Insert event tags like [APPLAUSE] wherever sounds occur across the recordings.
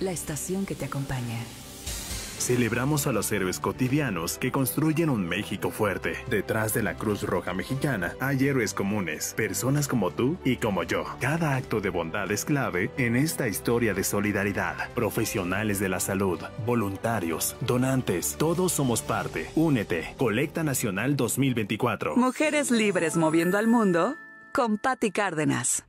La estación que te acompaña. Celebramos a los héroes cotidianos que construyen un México fuerte. Detrás de la Cruz Roja Mexicana hay héroes comunes, personas como tú y como yo. Cada acto de bondad es clave en esta historia de solidaridad. Profesionales de la salud, voluntarios, donantes, todos somos parte. Únete. Colecta Nacional 2024. Mujeres libres moviendo al mundo con Patti Cárdenas.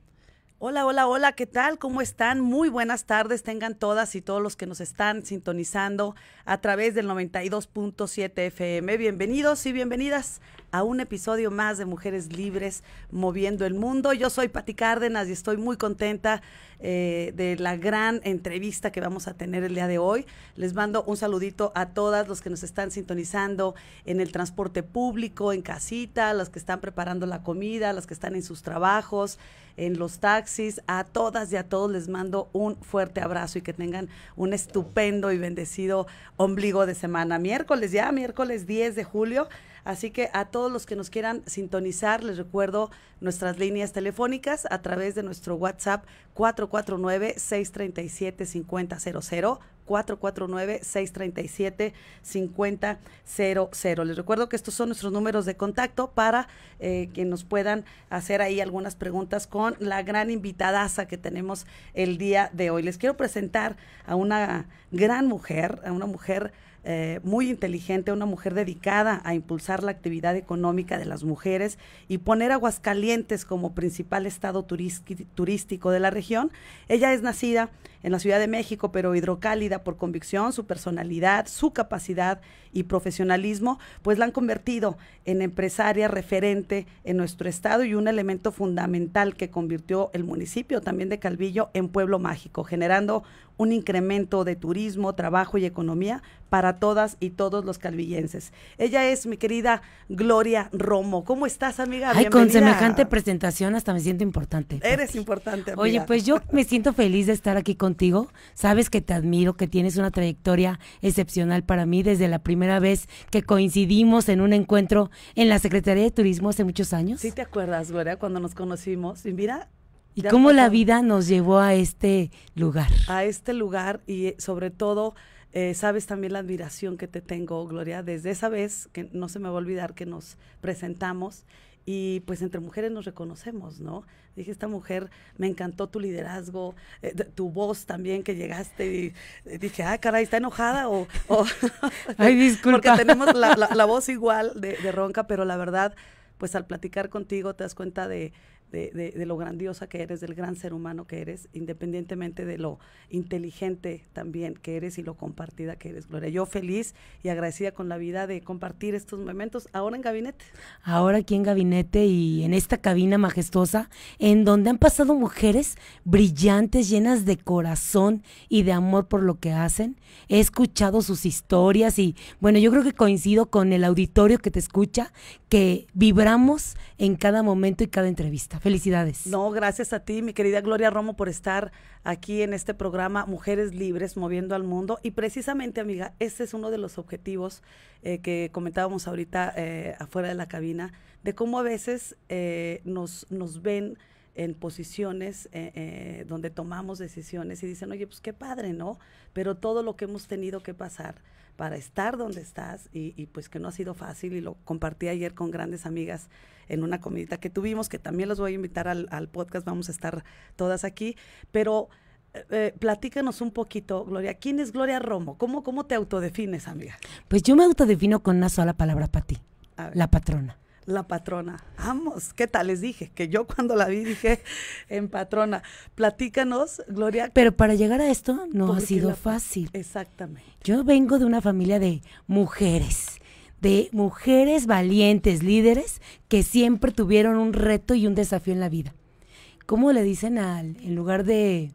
Hola, hola, hola, ¿qué tal? ¿Cómo están? Muy buenas tardes tengan todas y todos los que nos están sintonizando a través del 92.7 FM. Bienvenidos y bienvenidas a un episodio más de Mujeres Libres Moviendo el Mundo. Yo soy Pati Cárdenas y estoy muy contenta eh, de la gran entrevista que vamos a tener el día de hoy. Les mando un saludito a todas los que nos están sintonizando en el transporte público, en casita, las que están preparando la comida, las que están en sus trabajos, en los taxis. A todas y a todos les mando un fuerte abrazo y que tengan un estupendo y bendecido ombligo de semana. Miércoles ya, miércoles 10 de julio. Así que a todos los que nos quieran sintonizar, les recuerdo nuestras líneas telefónicas a través de nuestro WhatsApp 449-637-5000. 449-637-5000. Les recuerdo que estos son nuestros números de contacto para eh, que nos puedan hacer ahí algunas preguntas con la gran invitadaza que tenemos el día de hoy. Les quiero presentar a una gran mujer, a una mujer eh, muy inteligente, una mujer dedicada a impulsar la actividad económica de las mujeres y poner Aguascalientes como principal estado turístico de la región. Ella es nacida en la Ciudad de México, pero hidrocálida por convicción, su personalidad, su capacidad y profesionalismo, pues la han convertido en empresaria referente en nuestro estado y un elemento fundamental que convirtió el municipio también de Calvillo en pueblo mágico, generando un incremento de turismo, trabajo y economía para todas y todos los calvillenses. Ella es mi querida Gloria Romo. ¿Cómo estás, amiga? Ay, con semejante presentación hasta me siento importante. Eres importante, amiga. Oye, pues yo [LAUGHS] me siento feliz de estar aquí contigo. Sabes que te admiro, que tienes una trayectoria excepcional para mí desde la primera vez que coincidimos en un encuentro en la Secretaría de Turismo hace muchos años. Sí te acuerdas, Gloria, cuando nos conocimos. Y mira, y cómo la vida nos llevó a este lugar. A este lugar y sobre todo eh, sabes también la admiración que te tengo, Gloria, desde esa vez, que no se me va a olvidar que nos presentamos y pues entre mujeres nos reconocemos, ¿no? Dije, esta mujer, me encantó tu liderazgo, eh, tu voz también que llegaste y eh, dije, ah, caray, ¿está enojada o...? [LAUGHS] Ay, disculpa. Porque tenemos la, la, voz igual de, ronca, pero la verdad, pues al platicar contigo te das cuenta de, de, de, lo grandiosa que eres, del gran ser humano que eres, independientemente de lo inteligente también que eres y lo compartida que eres, Gloria. Yo feliz y agradecida con la vida de compartir estos momentos ahora en gabinete. Ahora aquí en gabinete y en esta cabina majestuosa, en donde han pasado mujeres brillantes, llenas de corazón y de amor por lo que hacen. He escuchado sus historias y bueno, yo creo que coincido con el auditorio que te escucha, que vibramos en cada momento y cada entrevista. Felicidades. No, gracias a ti, mi querida Gloria Romo, por estar aquí en este programa Mujeres Libres, Moviendo al Mundo. Y precisamente, amiga, este es uno de los objetivos eh, que comentábamos ahorita eh, afuera de la cabina, de cómo a veces eh, nos, nos ven en posiciones donde tomamos decisiones y dicen, oye, pues qué padre, ¿no? Pero todo lo que hemos tenido que pasar para estar donde estás y, pues que no ha sido fácil y lo compartí ayer con grandes amigas en una comidita que tuvimos, que también los voy a invitar al, podcast, vamos a estar todas aquí, pero eh, eh, platícanos un poquito, Gloria, ¿quién es Gloria Romo? ¿Cómo, ¿Cómo te autodefines, amiga? Pues yo me autodefino con una sola palabra para ti, la patrona la patrona. Vamos, ¿qué tal? Les dije que yo cuando la vi dije en patrona, platícanos, Gloria. Pero para llegar a esto no ha sido fácil. Exactamente. Yo vengo de una familia de mujeres, de mujeres valientes, líderes, que siempre tuvieron un reto y un desafío en la vida. ¿Cómo le dicen al, en lugar de,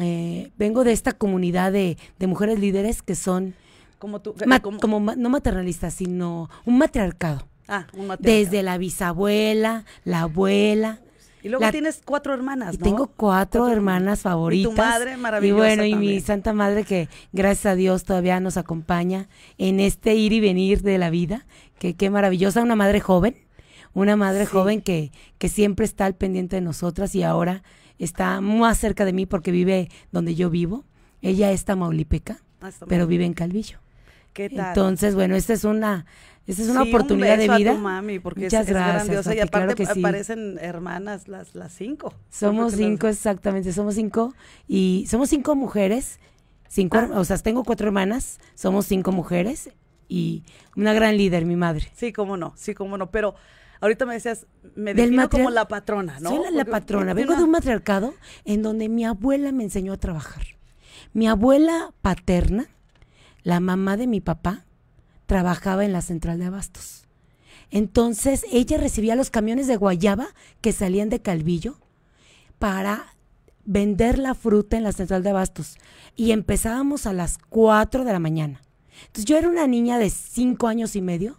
eh, vengo de esta comunidad de, de mujeres líderes que son... Como tú, no maternalistas, sino un matriarcado. Ah, Desde la bisabuela, la abuela. Y luego tienes cuatro hermanas, Tengo cuatro, hermanas favoritas. Y tu madre maravillosa. Y bueno, y mi Santa Madre que, gracias a Dios, todavía nos acompaña en este ir y venir de la vida. Que qué maravillosa, una madre joven, una madre joven que, siempre está al pendiente de nosotras y ahora está más cerca de mí porque vive donde yo vivo. Ella es tamaulipeca, ah, pero vive en Calvillo. Entonces, bueno, esta es una, es una oportunidad de vida. mami, porque es, gracias, grandiosa. y aparte aparecen parecen hermanas las, cinco. Somos cinco, exactamente, somos cinco. Y somos cinco mujeres. Cinco, ah. o sea, tengo cuatro hermanas, somos cinco mujeres y una gran líder, mi madre. Sí, cómo no, sí, cómo no. Pero ahorita me decías, me Del como la patrona, ¿no? Soy la, patrona. Vengo de un matriarcado en donde mi abuela me enseñó a trabajar. Mi abuela paterna la mamá de mi papá trabajaba en la central de abastos. Entonces ella recibía los camiones de guayaba que salían de Calvillo para vender la fruta en la central de abastos. Y empezábamos a las 4 de la mañana. Entonces yo era una niña de 5 años y medio.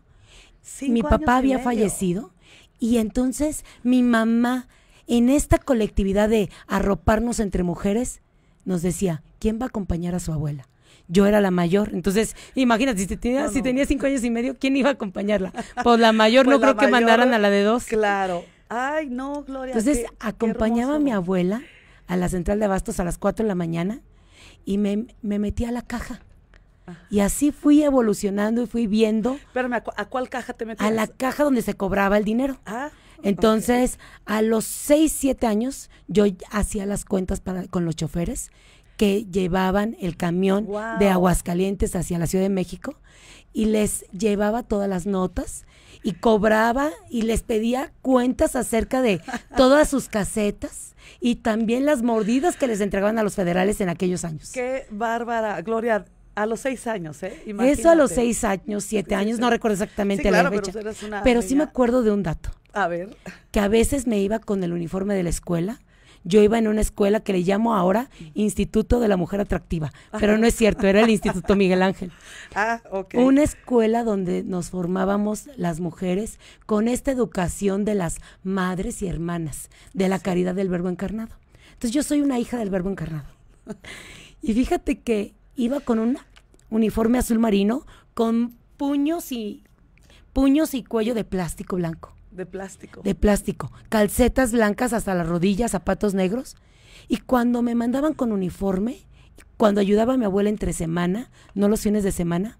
mi papá había fallecido. Y entonces mi mamá, en esta colectividad de arroparnos entre mujeres, nos decía, ¿quién va a acompañar a su abuela? yo era la mayor. Entonces, imagínate, si, tenía, si tenía cinco años y medio, ¿quién iba a acompañarla? Pues la mayor [LAUGHS] pues no creo que mandaran a la de dos. Claro. Ay, no, Gloria. Entonces, acompañaba a mi abuela a la central de abastos a las cuatro de la mañana y me, metía metí a la caja. Y así fui evolucionando y fui viendo. Pero ¿a, cuál caja te metías? A la caja donde se cobraba el dinero. Ah, Entonces, a los seis, siete años, yo hacía las cuentas para, con los choferes que llevaban el camión de Aguascalientes hacia la Ciudad de México y les llevaba todas las notas y cobraba y les pedía cuentas acerca de [LAUGHS] todas sus casetas y también las mordidas que les entregaban a los federales en aquellos años. Qué bárbara, Gloria. A los seis años, ¿eh? Eso a los seis años, siete años, no recuerdo exactamente la fecha. pero sí me acuerdo de un dato. A ver. Que a veces me iba con el uniforme de la escuela yo iba en una escuela que le llamo ahora Instituto de la Mujer Atractiva, pero no es cierto, era el Instituto Miguel Ángel. [LAUGHS] Ah, Una escuela donde nos formábamos las mujeres con esta educación de las madres y hermanas, de la caridad del verbo encarnado. Entonces yo soy una hija del verbo encarnado. [LAUGHS] Y fíjate que iba con un uniforme azul marino, con puños y puños y cuello de plástico blanco. De plástico. De plástico. Calcetas blancas hasta las rodillas, zapatos negros. Y cuando me mandaban con uniforme, cuando ayudaba a mi abuela entre semana, no los fines de semana,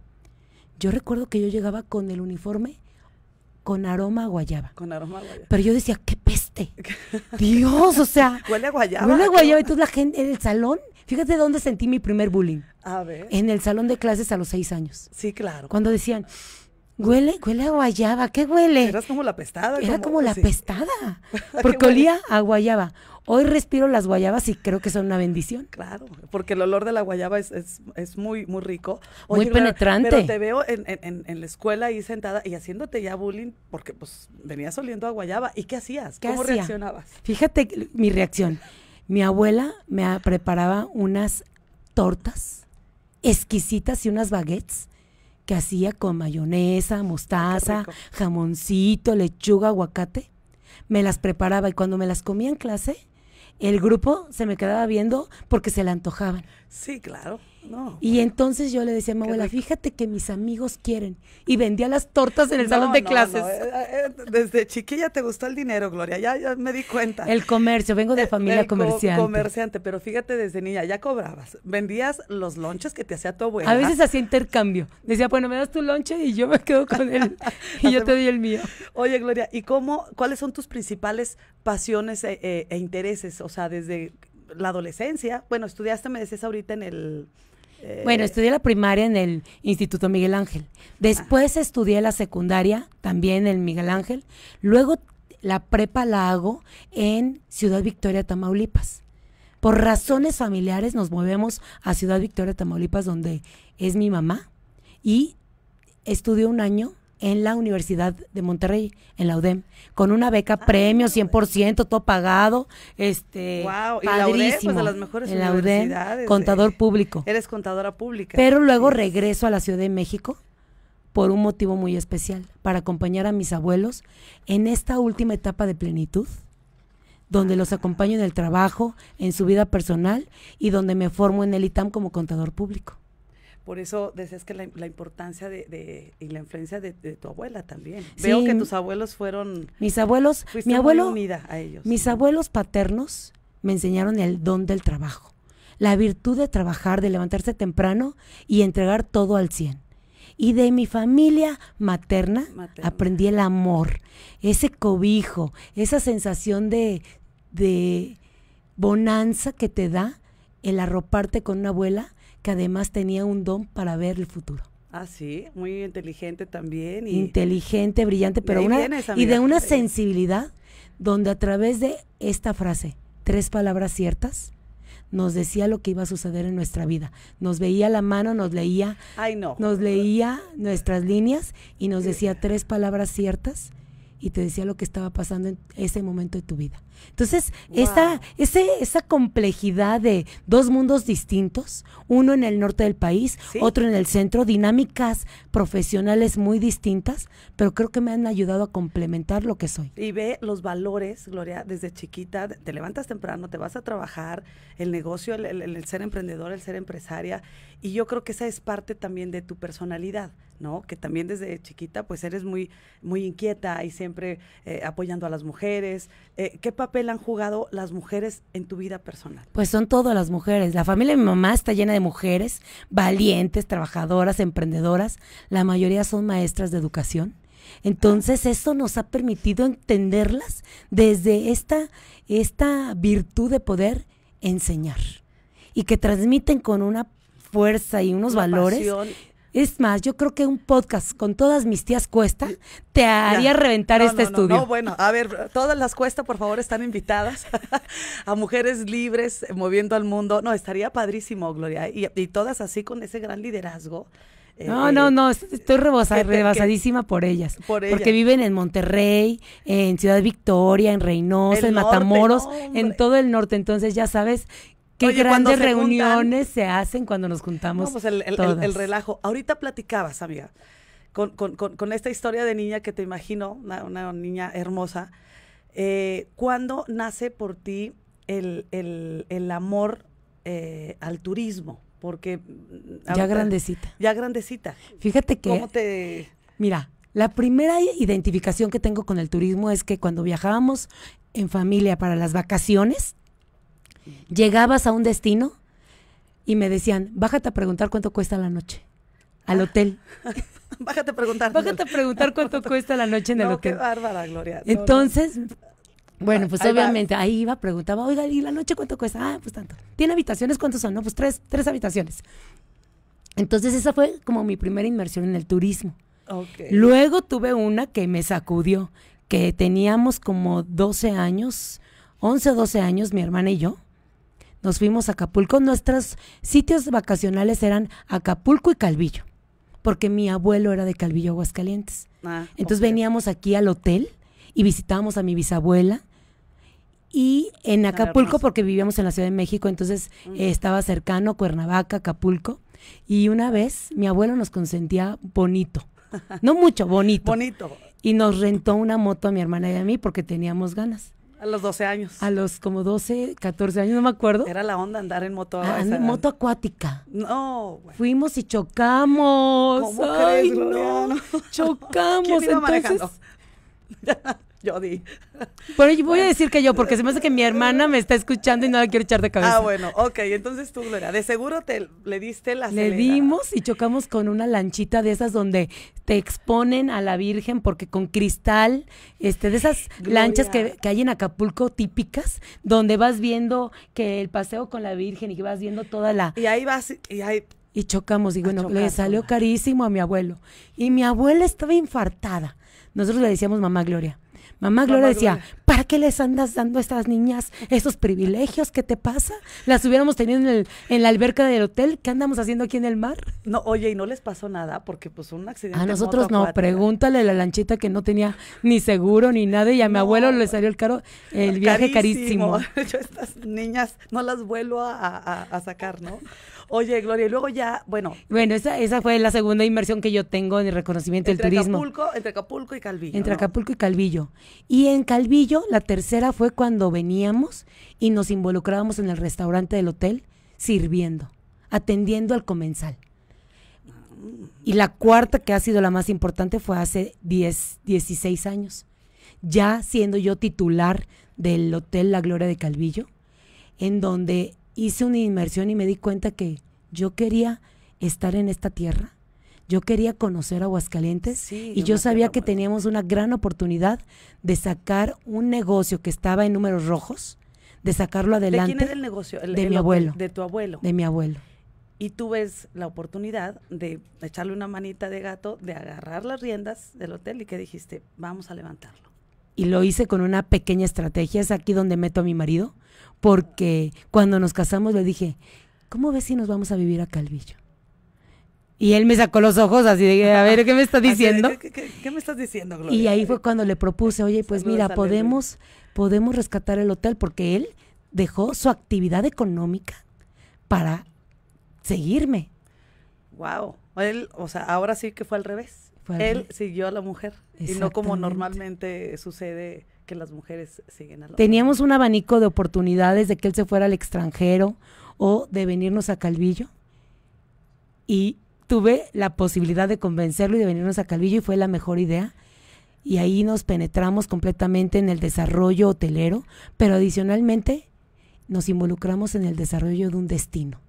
yo recuerdo que yo llegaba con el uniforme con aroma a guayaba. Con aroma a guayaba. Pero yo decía, qué peste. [LAUGHS] Dios, o sea. Huele a guayaba. Huele a guayaba. toda la gente, en el salón, fíjate dónde sentí mi primer bullying. A ver. En el salón de clases a los seis años. Sí, claro. Cuando decían, Huele, huele a guayaba, ¿qué huele? Eras como la pestada. Era como, la pestada, [LAUGHS] ah, porque olía a guayaba. Hoy respiro las guayabas y creo que son una bendición. Claro, porque el olor de la guayaba es, es, muy, muy rico. muy penetrante. Pero, te veo en, la escuela ahí sentada y haciéndote ya bullying porque pues venías oliendo a guayaba. ¿Y qué hacías? ¿Cómo reaccionabas? Fíjate mi reacción. Mi abuela me preparaba unas tortas exquisitas y unas baguettes que hacía con mayonesa, ah, mostaza, jamoncito, lechuga, aguacate. Me las preparaba y cuando me las comía en clase, el grupo se me quedaba viendo porque se le antojaban. Sí, claro. Y entonces yo le decía a mi abuela, fíjate que mis amigos quieren. Y vendía las tortas en el salón de clases. Eh, eh, desde chiquilla te gustó el dinero, Gloria, ya, me di cuenta. El comercio, vengo de eh, familia comercial comerciante. pero fíjate, desde niña ya cobrabas. Vendías los lonches que te hacía tu abuela. A veces hacía intercambio. Decía, bueno, me das tu lonche y yo me quedo con él. [LAUGHS] [LAUGHS] y yo te doy el mío. Oye, Gloria, ¿y cómo, cuáles son tus principales pasiones e, e, e intereses? O sea, desde la adolescencia. Bueno, estudiaste, me decías ahorita en el eh, bueno, estudié la primaria en el Instituto Miguel Ángel. Después estudié la secundaria también en Miguel Ángel. Luego la prepa la hago en Ciudad Victoria, Tamaulipas. Por razones familiares nos movemos a Ciudad Victoria, Tamaulipas, donde es mi mamá. Y estudié un año en la Universidad de Monterrey, en la UDEM, con una beca ah, premio 100%, pues. todo pagado, este, wow, y la pues, las mejores en la UDEM, eh. contador público. Eres contadora pública. Pero luego regreso a la Ciudad de México por un motivo muy especial, para acompañar a mis abuelos en esta última etapa de plenitud, donde los ah. acompaño en el trabajo, en su vida personal y donde me formo en el ITAM como contador público. Por eso decías que la, importancia de, y la influencia de, tu abuela también. Veo que tus abuelos fueron... Mis abuelos, mi abuelo, a ellos. Mis abuelos paternos me enseñaron el don del trabajo, la virtud de trabajar, de levantarse temprano y entregar todo al 100. Y de mi familia materna, aprendí el amor, ese cobijo, esa sensación de, de bonanza que te da el arroparte con una abuela que además tenía un don para ver el futuro. Ah, sí, muy inteligente también. inteligente, brillante, pero una... y de una sensibilidad donde a través de esta frase, tres palabras ciertas, nos decía lo que iba a suceder en nuestra vida. Nos veía la mano, nos leía, no. nos leía nuestras líneas y nos decía tres palabras ciertas y te decía lo que estaba pasando en ese momento de tu vida. Entonces, esa, esa complejidad de dos mundos distintos, uno en el norte del país, otro en el centro, dinámicas profesionales muy distintas, pero creo que me han ayudado a complementar lo que soy. Y ve los valores, Gloria, desde chiquita, te levantas temprano, te vas a trabajar, el negocio, el ser emprendedor, el ser empresaria, y yo creo que esa es parte también de tu personalidad, ¿no? Que también desde chiquita pues eres muy, muy inquieta y siempre eh, apoyando a las mujeres. Eh, ¿Qué papel han jugado las mujeres en tu vida personal? Pues son todas las mujeres. La familia de mi mamá está llena de mujeres, valientes, trabajadoras, emprendedoras. La mayoría son maestras de educación. Entonces eso nos ha permitido entenderlas desde esta, esta virtud de poder enseñar y que transmiten con una fuerza y unos valores. Es más, yo creo que un podcast con todas mis tías cuesta te haría reventar este estudio. No, bueno, a ver, todas las cuesta, por favor, están invitadas [LAUGHS] a mujeres libres eh, moviendo al mundo. No, estaría padrísimo, Gloria. Y, todas así con ese gran liderazgo. Eh, eh, no, no, no, estoy rebosa, rebasadísima por ellas. Porque viven en Monterrey, en Ciudad Victoria, en Reynosa, en Matamoros, en todo el norte. Entonces, ya sabes Qué grandes reuniones se, hacen cuando nos juntamos. Pues, el, relajo. Ahorita platicabas, amiga, con, esta historia de niña que te imagino, una, niña hermosa. Eh, ¿Cuándo nace por ti el, amor eh, al turismo? Porque. Mm, ya grandecita. Ya grandecita. Fíjate que. ¿Cómo te.? Mira, la primera identificación que tengo con el turismo es que cuando viajábamos en familia para las vacaciones, llegabas a un destino y me decían, bájate a preguntar cuánto cuesta la noche al hotel. [LAUGHS] bájate a preguntar. Bájate a preguntar cuánto cuesta la noche en el hotel. Qué bárbara, Gloria. Entonces, bueno, pues obviamente ahí iba, preguntaba, oiga, ¿y la noche cuánto cuesta? Ah, pues tanto. ¿Tiene habitaciones? ¿Cuántos son? No, pues tres, tres habitaciones. Entonces esa fue como mi primera inmersión en el turismo. Luego tuve una que me sacudió, que teníamos como 12 años, 11 o 12 años, mi hermana y yo nos fuimos a Acapulco. Nuestros sitios vacacionales eran Acapulco y Calvillo, porque mi abuelo era de Calvillo, Aguascalientes. Ah, entonces veníamos aquí al hotel y visitábamos a mi bisabuela y en Acapulco, porque vivíamos en la Ciudad de México, entonces mm. eh, estaba cercano Cuernavaca, Acapulco. Y una vez mi abuelo nos consentía bonito, no mucho, bonito. [LAUGHS] bonito. Y nos rentó una moto a mi hermana y a mí porque teníamos ganas. A los 12 años. A los como 12, 14 años, no me acuerdo. Era la onda andar en moto. Ah, en moto acuática. No. Fuimos y chocamos. ¿Cómo Ay, no. Chocamos. entonces yo di. Bueno, voy a decir que yo, porque se me hace que mi hermana me está escuchando y no la quiero echar de cabeza. Ah, bueno, ok, entonces tú, Gloria, de seguro te le diste la Le dimos y chocamos con una lanchita de esas donde te exponen a la Virgen, porque con cristal, este, de esas lanchas que, que, hay en Acapulco típicas, donde vas viendo que el paseo con la Virgen y que vas viendo toda la. Y ahí vas, y ahí y chocamos. Y bueno, ah, le salió carísimo a mi abuelo. Y mi abuela estaba infartada. Nosotros le decíamos mamá Gloria. Mamá Gloria decía, ¿para qué les andas dando a estas niñas esos privilegios? ¿Qué te pasa? ¿Las hubiéramos tenido en, el, en la alberca del hotel? ¿Qué andamos haciendo aquí en el mar? No, oye, y no les pasó nada porque pues un accidente. A nosotros no, pregúntale a la lanchita que no tenía ni seguro ni nada y a mi abuelo le salió el caro el viaje carísimo. [LAUGHS] Yo estas niñas no las vuelvo a, a sacar, ¿no? Oye, Gloria, y luego ya, bueno. Bueno, esa, fue la segunda inmersión que yo tengo en el reconocimiento del turismo. entre Acapulco y Calvillo. Entre Acapulco y Calvillo. Y en Calvillo, la tercera fue cuando veníamos y nos involucrábamos en el restaurante del hotel sirviendo, atendiendo al comensal. Y la cuarta, que ha sido la más importante, fue hace 10, 16 años. Ya siendo yo titular del Hotel La Gloria de Calvillo, en donde hice una inmersión y me di cuenta que yo quería estar en esta tierra, yo quería conocer Aguascalientes y yo sabía que teníamos una gran oportunidad de sacar un negocio que estaba en números rojos, de sacarlo adelante. ¿De quién es el negocio? de mi abuelo. De tu abuelo. De mi abuelo. Y tú la oportunidad de echarle una manita de gato, de agarrar las riendas del hotel y que dijiste, vamos a levantarlo. Y lo hice con una pequeña estrategia, es aquí donde meto a mi marido, porque cuando nos casamos le dije, ¿cómo ves si nos vamos a vivir a Calvillo? Y él me sacó los ojos así de, a ver, ¿qué me estás [LAUGHS] diciendo? ¿Qué, me estás diciendo, Gloria? Y ahí fue cuando le propuse, oye, pues mira, podemos, podemos rescatar el hotel porque él dejó su actividad económica para seguirme. Wow. Él, o sea, ahora sí que fue al revés. él siguió a la mujer y no como normalmente sucede que las mujeres siguen a Teníamos un abanico de oportunidades de que él se fuera al extranjero o de venirnos a Calvillo. Y tuve la posibilidad de convencerlo y de venirnos a Calvillo y fue la mejor idea. Y ahí nos penetramos completamente en el desarrollo hotelero, pero adicionalmente nos involucramos en el desarrollo de un destino.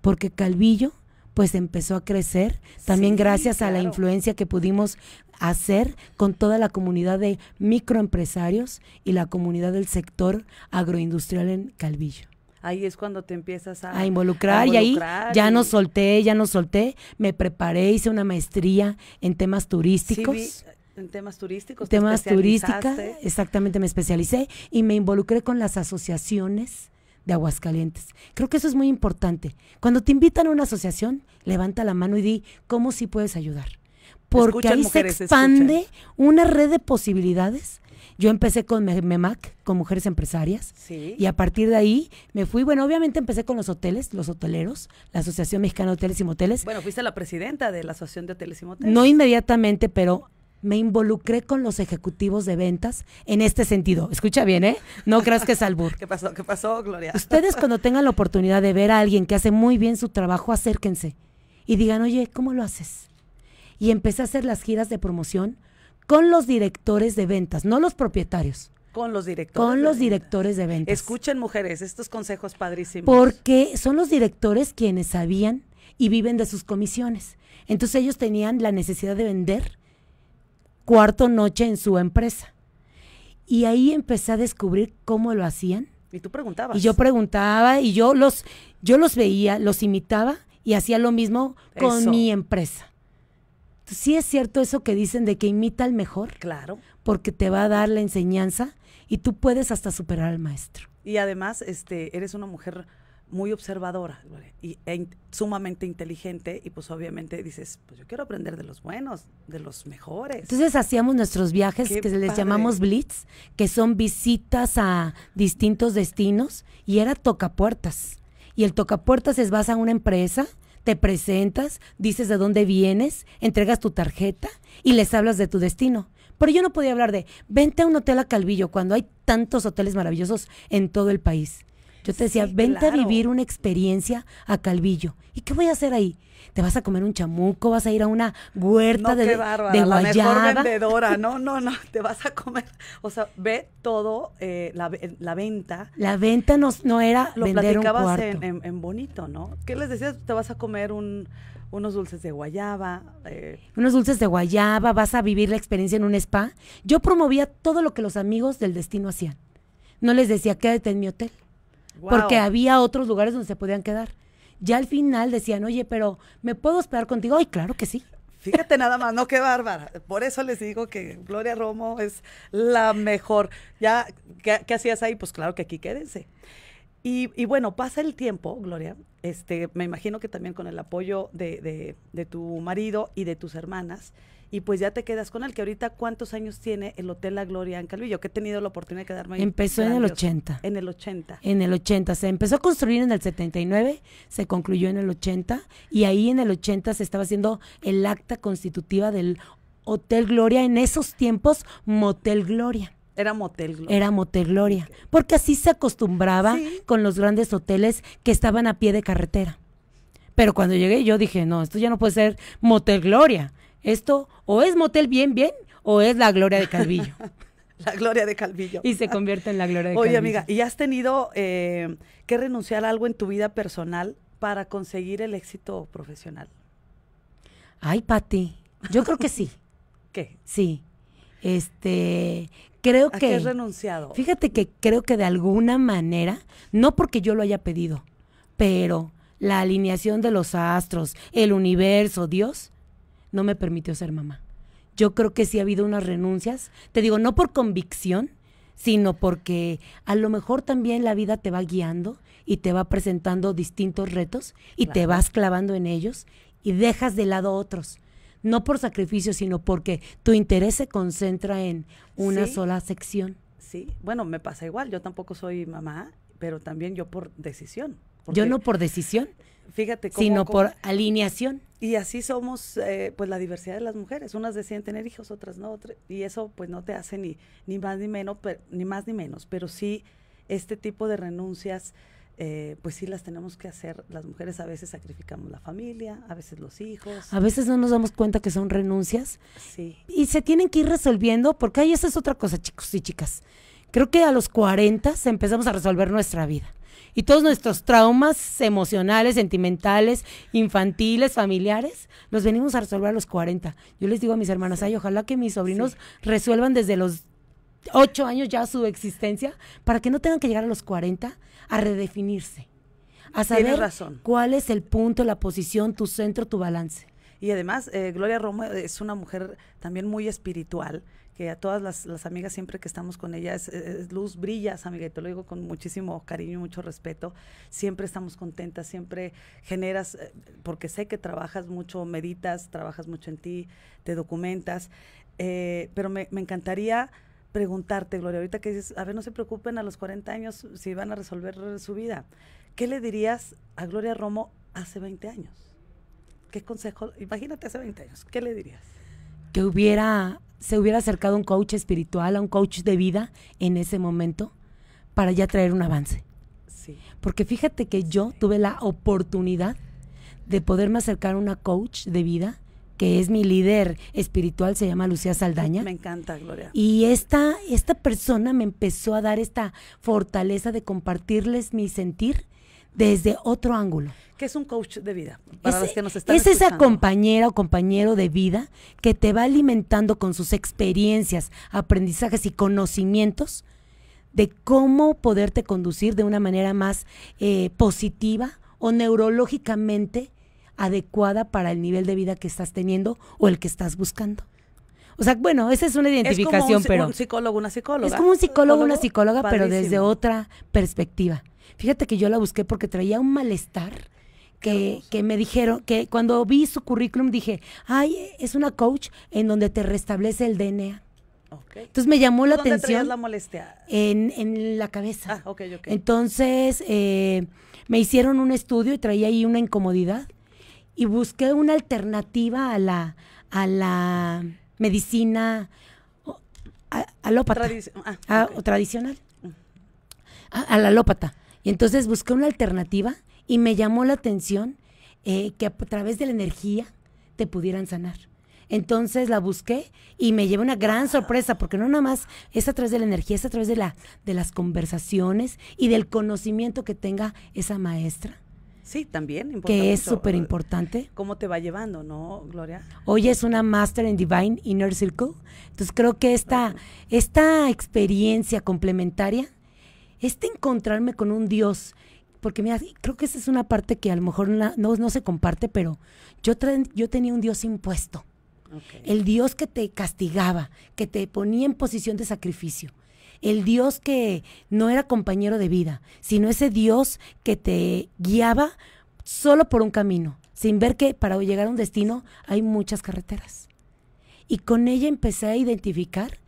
Porque Calvillo pues empezó a crecer, también gracias a la influencia que pudimos hacer con toda la comunidad de microempresarios y la comunidad del sector agroindustrial en Calvillo. Ahí es cuando te empiezas a, involucrar, y ahí ya no solté, ya no solté, me preparé, hice una maestría en temas turísticos. En temas turísticos. Temas turísticas, exactamente me especialicé y me involucré con las asociaciones de Aguascalientes. Creo que eso es muy importante. Cuando te invitan a una asociación, levanta la mano y di cómo sí puedes ayudar. Porque ahí se expande una red de posibilidades. Yo empecé con MEMAC, con mujeres empresarias, y a partir de ahí me fui, bueno, obviamente empecé con los hoteles, los hoteleros, la Asociación Mexicana de Hoteles y Moteles. Bueno, fuiste la presidenta de la Asociación de Hoteles y Moteles. No inmediatamente, pero me involucré con los ejecutivos de ventas en este sentido. Escucha bien, ¿eh? No creas que es albur. [LAUGHS] ¿Qué pasó? ¿Qué pasó, Gloria? Ustedes cuando tengan la oportunidad de ver a alguien que hace muy bien su trabajo, acérquense y digan, oye, ¿cómo lo haces? Y empecé a hacer las giras de promoción con los directores de ventas, no los propietarios. Con los directores. Con los directores de ventas. Escuchen, mujeres, estos consejos padrísimos. Porque son los directores quienes sabían y viven de sus comisiones. Entonces ellos tenían la necesidad de vender cuarto noche en su empresa. Y ahí empecé a descubrir cómo lo hacían. Y tú preguntabas. Y yo preguntaba y yo los, yo los veía, los imitaba y hacía lo mismo con mi empresa. sí es cierto eso que dicen de que imita al mejor. Claro. Porque te va a dar la enseñanza y tú puedes hasta superar al maestro. Y además, este, eres una mujer muy observadora y, e sumamente inteligente y pues obviamente dices, pues yo quiero aprender de los buenos, de los mejores. Entonces hacíamos nuestros viajes que les llamamos blitz, que son visitas a distintos destinos y era tocapuertas. Y el tocapuertas es vas a una empresa, te presentas, dices de dónde vienes, entregas tu tarjeta y les hablas de tu destino. Pero yo no podía hablar de, vente a un hotel a Calvillo cuando hay tantos hoteles maravillosos en todo el país. Yo te decía, vente a vivir una experiencia a Calvillo. ¿Y qué voy a hacer ahí? Te vas a comer un chamuco, vas a ir a una huerta de, qué La mejor vendedora, no, [LAUGHS] no, no, te vas a comer. O sea, ve todo, eh, la, venta. La venta no, no era Lo vender un cuarto. En, bonito, ¿no? ¿Qué les decías? Te vas a comer unos dulces de guayaba. Eh. Unos dulces de guayaba, vas a vivir la experiencia en un spa. Yo promovía todo lo que los amigos del destino hacían. No les decía, quédate en mi hotel porque había otros lugares donde se podían quedar. Ya al final decían, oye, pero ¿me puedo esperar contigo? Ay, claro que sí. Fíjate nada más, no, qué bárbara. Por eso les digo que Gloria Romo es la mejor. Ya, ¿qué, hacías ahí? Pues claro que aquí quédense. Y, bueno, pasa el tiempo, Gloria. Este, me imagino que también con el apoyo de tu marido y de tus hermanas, y pues ya te quedas con el que ahorita cuántos años tiene el Hotel La Gloria en Calvillo, que he tenido la oportunidad de quedarme ahí. Empezó en el 80. En el 80. En el 80, se empezó a construir en el 79, se concluyó en el 80 y ahí en el 80 se estaba haciendo el acta constitutiva del Hotel Gloria, en esos tiempos Motel Gloria. Era Motel Gloria. Era Motel Gloria. Porque así se acostumbraba con los grandes hoteles que estaban a pie de carretera. Pero cuando llegué yo dije, no, esto ya no puede ser Motel Gloria esto o es motel bien, bien, o es la gloria de Calvillo. [LAUGHS] la gloria de Calvillo. Y se convierte en la gloria de Calvillo. Oye, amiga, ¿y has tenido eh, que renunciar a algo en tu vida personal para conseguir el éxito profesional? Ay, Pati, yo creo que sí. [LAUGHS] ¿Qué? Sí. Este, creo que. Qué renunciado? Fíjate que creo que de alguna manera, no porque yo lo haya pedido, pero la alineación de los astros, el universo, Dios, no me permitió ser mamá. Yo creo que sí ha habido unas renuncias, te digo, no por convicción, sino porque a lo mejor también la vida te va guiando y te va presentando distintos retos y te vas clavando en ellos y dejas de lado otros. No por sacrificio, sino porque tu interés se concentra en una sola sección. Sí, bueno, me pasa igual, yo tampoco soy mamá, pero también yo por decisión. yo no por decisión, Sino por alineación. Y así somos, eh, pues, la diversidad de las mujeres. Unas deciden tener hijos, otras no. y eso, pues, no te hace ni, ni, más ni, menos, pero, ni más ni menos. Pero sí, este tipo de renuncias, eh, pues sí las tenemos que hacer. Las mujeres a veces sacrificamos la familia, a veces los hijos. A veces no nos damos cuenta que son renuncias. Y se tienen que ir resolviendo, porque ahí esa es otra cosa, chicos y chicas. Creo que a los 40 empezamos a resolver nuestra vida. Y todos nuestros traumas emocionales, sentimentales, infantiles, familiares, los venimos a resolver a los 40. Yo les digo a mis hermanas, ay, ojalá que mis sobrinos resuelvan desde los ocho años ya su existencia para que no tengan que llegar a los 40 a redefinirse, a saber razón. cuál es el punto, la posición, tu centro, tu balance. Y además, eh, Gloria Roma es una mujer también muy espiritual que a todas las, amigas siempre que estamos con ellas, es, Luz, brillas, amiga, y te lo digo con muchísimo cariño y mucho respeto, siempre estamos contentas, siempre generas, eh, porque sé que trabajas mucho, meditas, trabajas mucho en ti, te documentas, eh, pero me, me encantaría preguntarte, Gloria, ahorita que dices, a ver, no se preocupen a los 40 años si van a resolver su vida. ¿Qué le dirías a Gloria Romo hace 20 años? ¿Qué consejo? Imagínate hace 20 años, ¿qué le dirías? Que hubiera se hubiera acercado un coach espiritual, a un coach de vida en ese momento, para ya traer un avance. Sí. Porque fíjate que yo tuve la oportunidad de poderme acercar a una coach de vida, que es mi líder espiritual, se llama Lucía Saldaña. Me encanta, Gloria. Y esta, esta persona me empezó a dar esta fortaleza de compartirles mi sentir desde otro ángulo. ¿Qué es un coach de vida? es, esa compañera o compañero de vida que te va alimentando con sus experiencias, aprendizajes y conocimientos de cómo poderte conducir de una manera más eh, positiva o neurológicamente adecuada para el nivel de vida que estás teniendo o el que estás buscando. O sea, bueno, esa es una identificación, es como un, pero... psicólogo, una psicóloga. Es como un psicólogo, una psicóloga, pero desde otra perspectiva. Fíjate que yo la busqué porque traía un malestar que, me dijeron, que cuando vi su currículum dije, ay, es una coach en donde te restablece el DNA. Entonces me llamó la ¿Dónde atención. la molestia? En, la cabeza. Ah, Entonces eh, me hicieron un estudio y traía ahí una incomodidad y busqué una alternativa a la, a la medicina alópata. Ah, ah, tradicional. Mm. A, a la alópata. Y entonces busqué una alternativa y me llamó la atención eh, que a través de la energía te pudieran sanar. Entonces la busqué y me llevé una gran sorpresa, porque no nada más es a través de la energía, es a través de, la, de las conversaciones y del conocimiento que tenga esa maestra. Sí, también. que es súper importante. Eh, ¿Cómo te va llevando, no, Gloria? Hoy es una Master en Divine Inner Circle. Entonces creo que esta, esta experiencia complementaria este encontrarme con un Dios, porque mira, creo que esa es una parte que a lo mejor no, no, se comparte, pero yo, yo tenía un Dios impuesto. El Dios que te castigaba, que te ponía en posición de sacrificio. El Dios que no era compañero de vida, sino ese Dios que te guiaba solo por un camino, sin ver que para llegar a un destino hay muchas carreteras. Y con ella empecé a identificar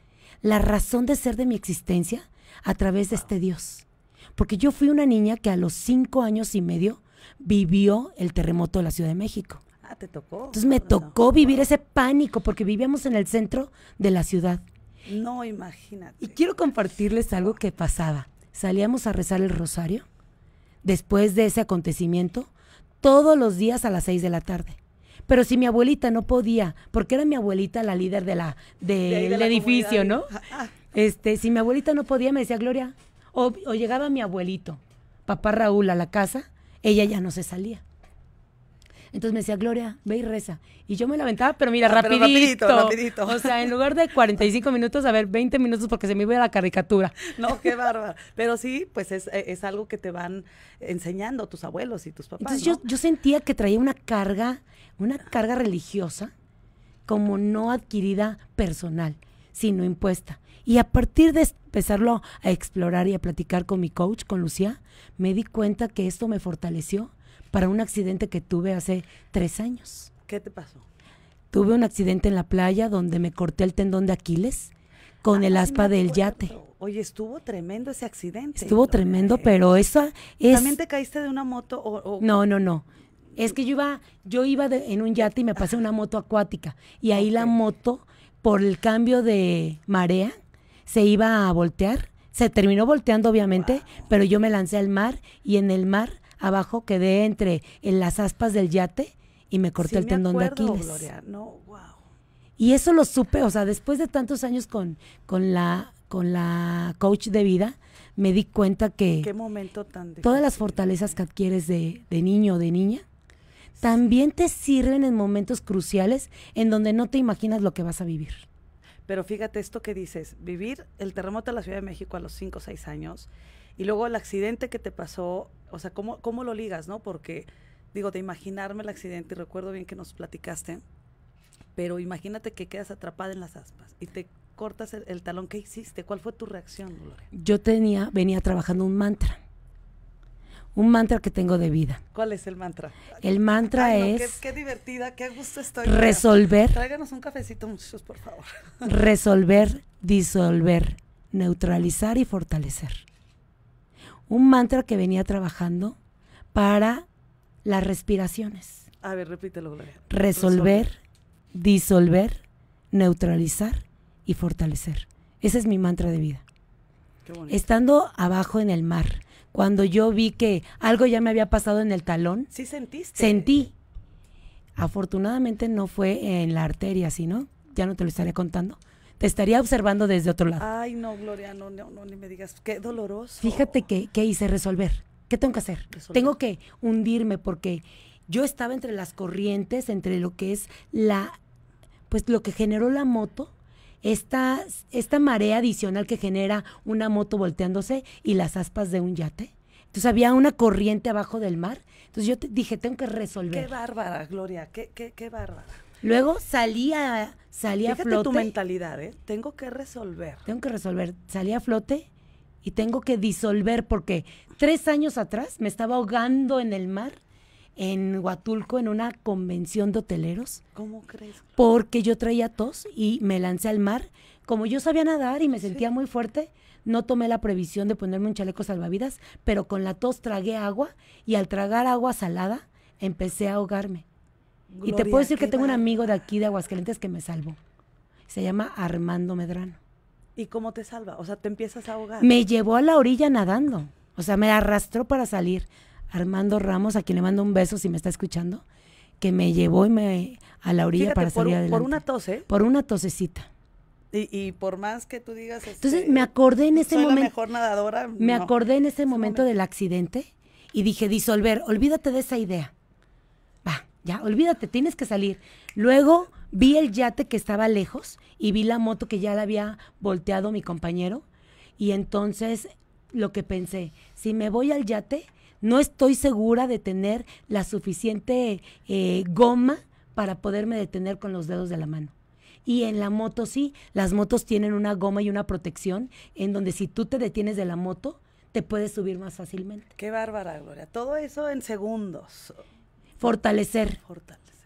la razón de ser de mi existencia a través de este Dios. Porque yo fui una niña que a los cinco años y medio vivió el terremoto de la Ciudad de México. Ah, te tocó. Entonces me tocó vivir ese pánico porque vivíamos en el centro de la ciudad. No, imagínate. Y quiero compartirles algo que pasaba. Salíamos a rezar el rosario después de ese acontecimiento todos los días a las seis de la tarde. Pero si mi abuelita no podía, porque era mi abuelita la líder de la, del edificio, ¿no? Este, si mi abuelita no podía, me decía Gloria, o, llegaba mi abuelito, papá Raúl, a la casa, ella ya no se salía. Entonces me decía, Gloria, ve y reza. Y yo me lamentaba, pero mira, ah, rapidito, rapidito, O sea, en lugar de 45 minutos, a ver, 20 minutos porque se me iba la caricatura. No, qué bárbaro. Pero sí, pues es, e, algo que te van enseñando tus abuelos y tus papás. Entonces yo, yo sentía que traía una carga, una carga religiosa, como no adquirida personal, sino impuesta. Y a partir de empezarlo a explorar y a platicar con mi coach, con Lucía, me di cuenta que esto me fortaleció para un accidente que tuve hace tres años. ¿Qué te pasó? Tuve un accidente en la playa donde me corté el tendón de Aquiles con el ah, aspa del yate. Oye, estuvo tremendo ese accidente. Estuvo tremendo, pero esa es... ¿También te caíste de una moto o...? No, no, no. Es que yo iba, yo iba en un yate y me pasé una moto acuática. Y ahí la moto, por el cambio de marea, se iba a voltear. Se terminó volteando, obviamente, pero yo me lancé al mar y en el mar abajo quedé entre en las aspas del yate y me corté el tendón de Aquiles. Y eso lo supe, o sea, después de tantos años con, con, la, con la coach de vida, me di cuenta que todas las fortalezas que adquieres de, de niño o de niña también te sirven en momentos cruciales en donde no te imaginas lo que vas a vivir. Pero fíjate esto que dices, vivir el terremoto de la Ciudad de México a los 5 o 6 años y luego el accidente que te pasó, o sea, ¿cómo, cómo lo ligas, no? Porque, digo, de imaginarme el accidente, y recuerdo bien que nos platicaste, pero imagínate que quedas atrapada en las aspas y te cortas el, talón, ¿qué hiciste? ¿Cuál fue tu reacción, Yo tenía, venía trabajando un mantra un mantra que tengo de vida. ¿Cuál es el mantra? El mantra es... Qué, divertida, qué gusto estoy. Resolver. un cafecito muchachos, por favor. [LAUGHS] Resolver, disolver, neutralizar y fortalecer. Un mantra que venía trabajando para las respiraciones. A ver, repítelo, Gloria. Resolver, disolver, neutralizar y fortalecer. Ese es mi mantra de vida. Estando abajo en el mar, cuando yo vi que algo ya me había pasado en el talón. Sí sentiste. Sentí. Afortunadamente no fue en la arteria, sino ya no te lo estaré contando. Te estaría observando desde otro lado. Ay, no, Gloria, no, no, ni me digas, qué doloroso. Fíjate que, hice resolver. ¿Qué tengo que hacer? Tengo que hundirme porque yo estaba entre las corrientes, entre lo que es la, pues lo que generó la moto, esta, esta marea adicional que genera una moto volteándose y las aspas de un yate. Entonces había una corriente abajo del mar. Entonces yo te dije, tengo que resolver. Qué bárbara, Gloria, qué, qué, qué bárbara. Luego salía, a flote. tu mentalidad, ¿eh? Tengo que resolver. Tengo que resolver. Salí a flote y tengo que disolver porque tres años atrás me estaba ahogando en el mar en Huatulco en una convención de hoteleros. ¿Cómo crees? Porque yo traía tos y me lancé al mar. Como yo sabía nadar y me sentía muy fuerte, no tomé la previsión de ponerme un chaleco salvavidas, pero con la tos tragué agua y al tragar agua salada empecé a ahogarme. y te puedo decir que tengo un amigo de aquí de Aguascalientes que me salvó. Se llama Armando Medrano. ¿Y cómo te salva? O sea, te empiezas a ahogar. Me llevó a la orilla nadando. O sea, me arrastró para salir. Armando Ramos, a quien le mando un beso si me está escuchando, que me llevó y me a la orilla para salir por, Por una tos, ¿eh? Por una tosecita. Y, por más que tú digas. esto. Entonces me acordé en ese momento. La mejor nadadora. Me acordé en ese momento del accidente y dije disolver. Olvídate de esa idea. Va, ya, olvídate, tienes que salir. Luego vi el yate que estaba lejos y vi la moto que ya la había volteado mi compañero. Y entonces lo que pensé, si me voy al yate, no estoy segura de tener la suficiente eh, goma para poderme detener con los dedos de la mano. Y en la moto sí, las motos tienen una goma y una protección en donde si tú te detienes de la moto, te puedes subir más fácilmente. Qué bárbara, Gloria. Todo eso en segundos. Fortalecer.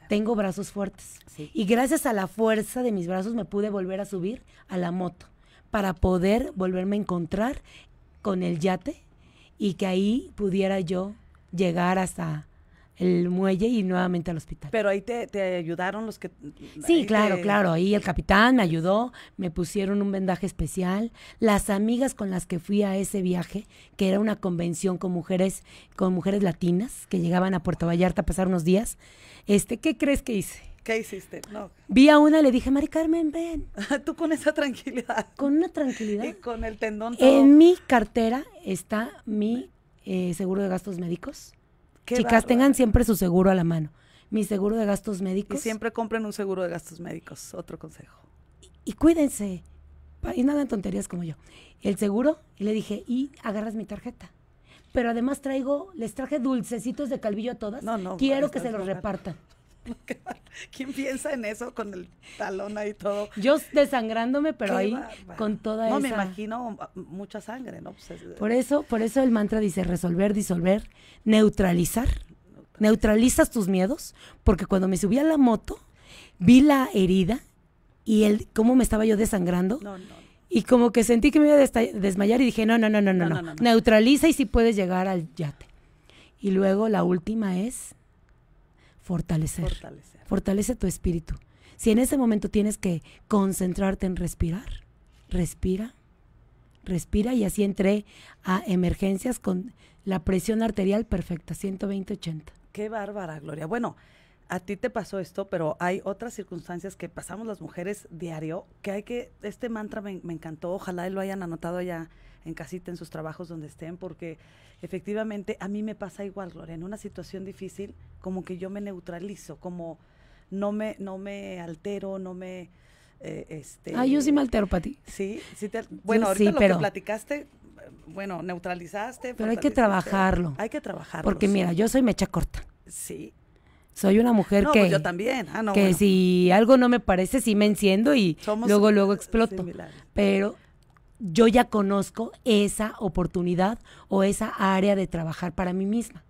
Tengo brazos fuertes. Y gracias a la fuerza de mis brazos me pude volver a subir a la moto para poder volverme a encontrar con el yate y que ahí pudiera yo llegar hasta el muelle y nuevamente al hospital. Pero ahí te, ayudaron los que... Sí, claro, claro, ahí el capitán me ayudó, me pusieron un vendaje especial, las amigas con las que fui a ese viaje, que era una convención con mujeres, con mujeres latinas que llegaban a Puerto Vallarta a pasar unos días, este, ¿qué crees que hice? ¿Qué hiciste? Vi a una, le dije, Mari Carmen, ven. [LAUGHS] Tú con esa tranquilidad. Con una tranquilidad. Y con el tendón. Todo? En mi cartera está mi eh, seguro de gastos médicos. Chicas, tengan siempre su seguro a la mano. Mi seguro de gastos médicos. Y siempre compren un seguro de gastos médicos, otro consejo. Y, cuídense. Y nada en tonterías como yo. El seguro, y le dije, y agarras mi tarjeta pero además traigo, les traje dulcecitos de calvillo a todas. No, no, Quiero que se los repartan. [LAUGHS] ¿Quién piensa en eso con el talón ahí todo? Yo desangrándome, pero ahí con toda esa... No, me imagino mucha sangre, ¿no? Pues, eh, por eso, por eso el mantra dice resolver, disolver, neutralizar. Neutralizas tus miedos, porque cuando me subí a la moto, vi la herida y el cómo me estaba yo desangrando. y como que sentí que me iba a desmayar y dije, no, no, no, no, no, no, neutraliza y si sí puedes llegar al yate. Y luego la última es Fortalecer. Fortalece tu espíritu. Si en ese momento tienes que concentrarte en respirar, respira, respira y así entré a emergencias con la presión arterial perfecta, 120-80. Qué bárbara, Gloria. Bueno, a ti te pasó esto, pero hay otras circunstancias que pasamos las mujeres diario, que hay que, este mantra me, encantó, ojalá lo hayan anotado ya en casita, en sus trabajos donde estén, porque efectivamente a mí me pasa igual, Gloria, en una situación difícil, como que yo me neutralizo, como no me, no me altero, no me... Eh, este, ah, yo sí me altero, ti. Sí, sí bueno, ahorita lo pero, que platicaste, eh, bueno, neutralizaste. Pero hay que trabajarlo. Hay que trabajarlo. Porque mira, yo soy mecha corta. Sí, soy una mujer que, pues ah, que si algo no me parece, sí me enciendo y luego, luego exploto. Pero yo ya conozco esa oportunidad o esa área de trabajar para mí misma.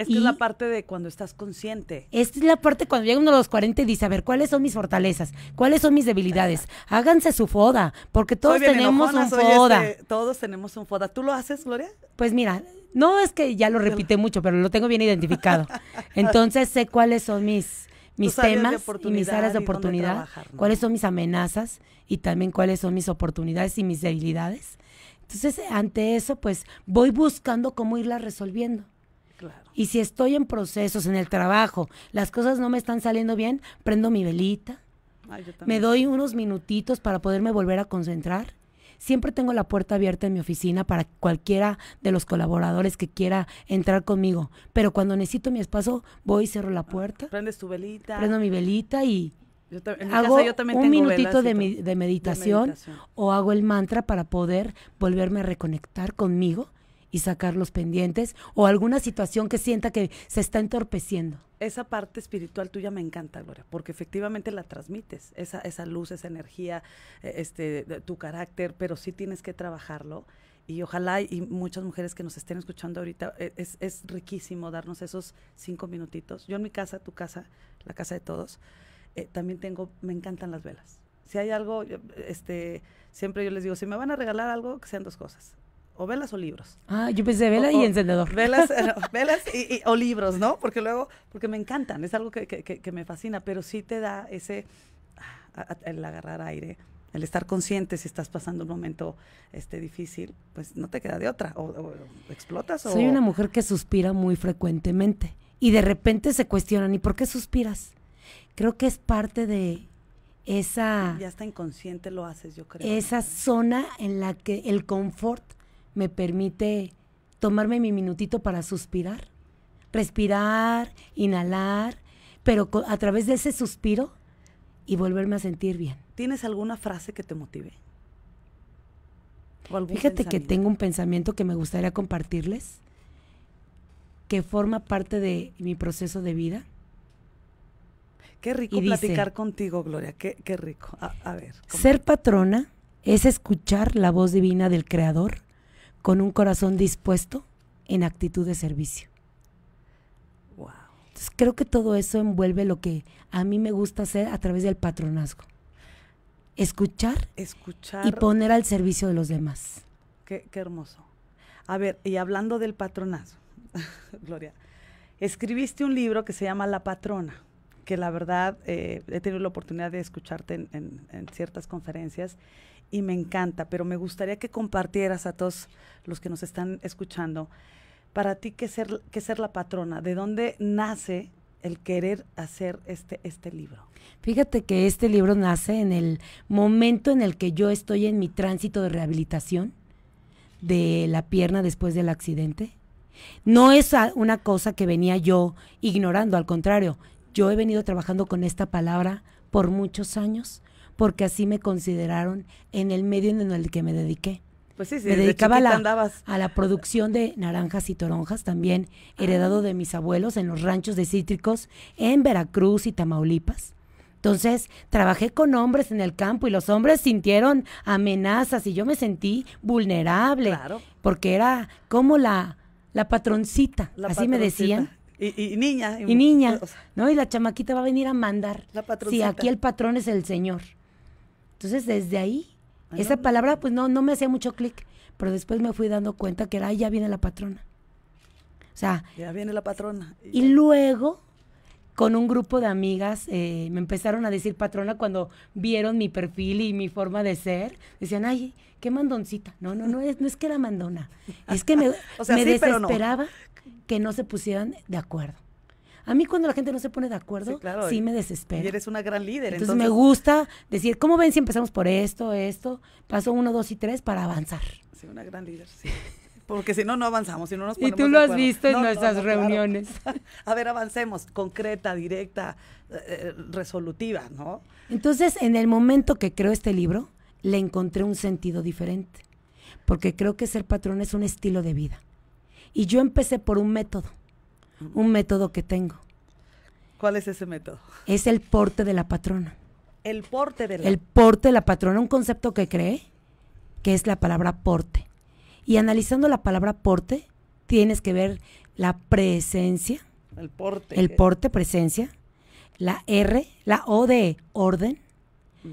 Es es la parte de cuando estás consciente. Esta es la parte cuando llega uno de los 40 y dice, a ver, ¿cuáles son mis fortalezas? ¿Cuáles son mis debilidades? Háganse su foda, porque todos tenemos un foda. Este, todos tenemos un foda. ¿Tú lo haces, Gloria? Pues mira, no es que ya lo repite mucho, pero lo tengo bien identificado. [LAUGHS] Entonces sé cuáles son mis mis temas y mis áreas de oportunidad, cuáles son mis amenazas y también cuáles son mis oportunidades y mis debilidades. Entonces, ante eso, pues voy buscando cómo irla resolviendo. Y si estoy en procesos, en el trabajo, las cosas no me están saliendo bien, prendo mi velita. me doy unos minutitos para poderme volver a concentrar. Siempre tengo la puerta abierta en mi oficina para cualquiera de los colaboradores que quiera entrar conmigo. Pero cuando necesito mi espacio, voy y cierro la ah, puerta. Prendes tu velita. Prendo mi velita y hago un minutito de meditación o hago el mantra para poder volverme a reconectar conmigo y sacar los pendientes o alguna situación que sienta que se está entorpeciendo. Esa parte espiritual tuya me encanta, Gloria, porque efectivamente la transmites, esa, esa luz, esa energía, e, este, tu carácter, pero sí tienes que trabajarlo y ojalá y muchas mujeres que nos estén escuchando ahorita, e, es, riquísimo darnos esos cinco minutitos. Yo en mi casa, tu casa, la casa de todos, eh, también tengo, me encantan las velas. Si hay algo, este, siempre yo les digo, si me van a regalar algo, que sean dos cosas o velas o libros. Ah, yo pensé vela y encendedor. Velas, eh, [LAUGHS] velas o libros, ¿no? Porque luego, porque me encantan, es algo que, me fascina, pero sí te da ese, ah, el agarrar aire, el estar consciente si estás pasando un momento este difícil, pues no te queda de otra, o, explotas Soy una mujer que suspira muy frecuentemente y de repente se cuestionan, ¿y por qué suspiras? Creo que es parte de esa... Ya está inconsciente lo haces, yo creo. Esa zona en la que el confort me permite tomarme mi minutito para suspirar, respirar, inhalar, pero a través de ese suspiro y volverme a sentir bien. ¿Tienes alguna frase que te motive? Fíjate que tengo un pensamiento que me gustaría compartirles, que forma parte de mi proceso de vida. Qué rico platicar contigo, Gloria, qué, rico. A, ver. Ser patrona es escuchar la voz divina del Creador con un corazón dispuesto en actitud de servicio. Wow. Entonces, creo que todo eso envuelve lo que a mí me gusta hacer a través del patronazgo. Escuchar, Escuchar. y poner al servicio de los demás. Qué, hermoso. A ver, y hablando del patronazgo, [LAUGHS] Gloria, escribiste un libro que se llama La Patrona, que la verdad eh, he tenido la oportunidad de escucharte en, en ciertas conferencias y me encanta, pero me gustaría que compartieras a todos los que nos están escuchando, para ti que ser, ser la patrona, de dónde nace el querer hacer este, este libro. Fíjate que este libro nace en el momento en el que yo estoy en mi tránsito de rehabilitación de la pierna después del accidente. No es una cosa que venía yo ignorando, al contrario, yo he venido trabajando con esta palabra por muchos años, porque así me consideraron en el medio en el que me dediqué. Pues sí, me dedicaba a la, a la, producción de naranjas y toronjas, también heredado ah. de mis abuelos en los ranchos de cítricos en Veracruz y Tamaulipas. Entonces, trabajé con hombres en el campo y los hombres sintieron amenazas y yo me sentí vulnerable. Claro. Porque era como la, la patroncita, así me decían. Y, niña. Y, niña, ¿no? Y la chamaquita va a venir a mandar. La patroncita. aquí el patrón es el señor. Entonces, desde ahí, ah, esa palabra, pues no, no me hacía mucho clic, pero después me fui dando cuenta que era, ya viene la patrona. O sea. Ya viene la patrona. Y, luego, con un grupo de amigas, eh, me empezaron a decir patrona cuando vieron mi perfil y mi forma de ser. Decían, ay, qué mandoncita. No, no, no es, no es que era mandona. Es que me, [LAUGHS] desesperaba que no se pusieran de acuerdo. A mí cuando la gente no se pone de acuerdo, sí, me desespero. Y eres una gran líder. Entonces, me gusta decir, ¿cómo ven si empezamos por esto, esto? Paso uno, dos y tres para avanzar. Sí, una gran líder, sí. [LAUGHS] Porque si no, no avanzamos, si no nos ponemos Y tú lo has visto en nuestras reuniones. [LAUGHS] A ver, avancemos, concreta, directa, eh, eh, resolutiva, ¿no? Entonces, en el momento que creo este libro, le encontré un sentido diferente, porque creo que ser patrón es un estilo de vida. Y yo empecé por un método un método que tengo. ¿Cuál es ese método? Es el porte de la patrona. El porte de la El porte de la patrona, un concepto que cree que es la palabra porte. Y analizando la palabra porte, tienes que ver la presencia. El porte. El porte, presencia. La R, la O de orden. Mm.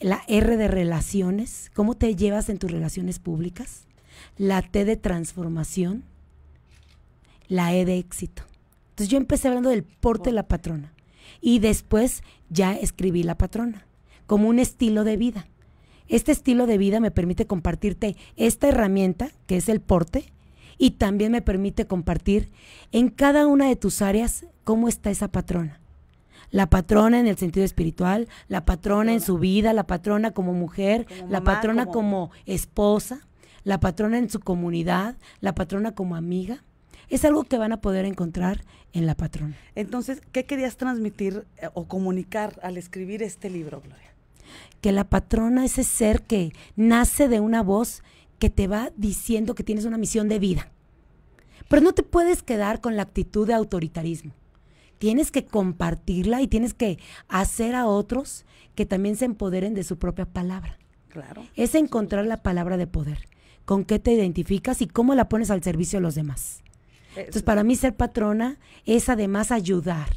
La R de relaciones. ¿Cómo te llevas en tus relaciones públicas? La T de transformación. La E de éxito. Entonces yo empecé hablando del porte de la patrona y después ya escribí la patrona como un estilo de vida. Este estilo de vida me permite compartirte esta herramienta que es el porte y también me permite compartir en cada una de tus áreas cómo está esa patrona. La patrona en el sentido espiritual, la patrona en su vida, la patrona como mujer, la patrona como esposa, la patrona en su comunidad, la patrona como amiga es algo que van a poder encontrar en la patrona. Entonces, ¿qué querías transmitir eh, o comunicar al escribir este libro, Gloria? Que la patrona, es ese ser que nace de una voz que te va diciendo que tienes una misión de vida. Pero no te puedes quedar con la actitud de autoritarismo. Tienes que compartirla y tienes que hacer a otros que también se empoderen de su propia palabra. Claro. Es encontrar la palabra de poder, con qué te identificas y cómo la pones al servicio de los demás. Entonces, para mí ser patrona es además ayudar,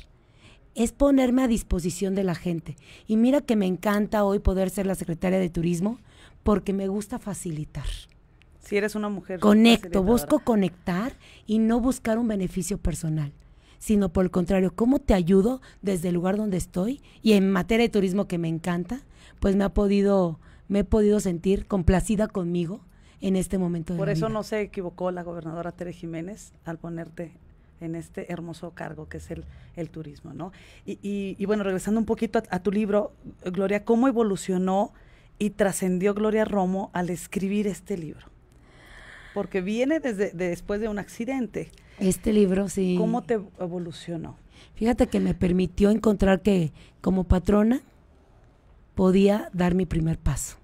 es ponerme a disposición de la gente. Y mira que me encanta hoy poder ser la secretaria de turismo porque me gusta facilitar. Si eres una mujer. Conecto, busco conectar y no buscar un beneficio personal sino por el contrario, cómo te ayudo desde el lugar donde estoy y en materia de turismo que me encanta, pues me ha podido me he podido sentir complacida conmigo en este momento. Por eso no se equivocó la gobernadora Tere Jiménez al ponerte en este hermoso cargo que es el, turismo, ¿no? Y, bueno, regresando un poquito a, tu libro, Gloria, ¿cómo evolucionó y trascendió Gloria Romo al escribir este libro? Porque viene desde después de un accidente. Este libro, sí. ¿Cómo te evolucionó? Fíjate que me permitió encontrar que como patrona podía dar mi primer paso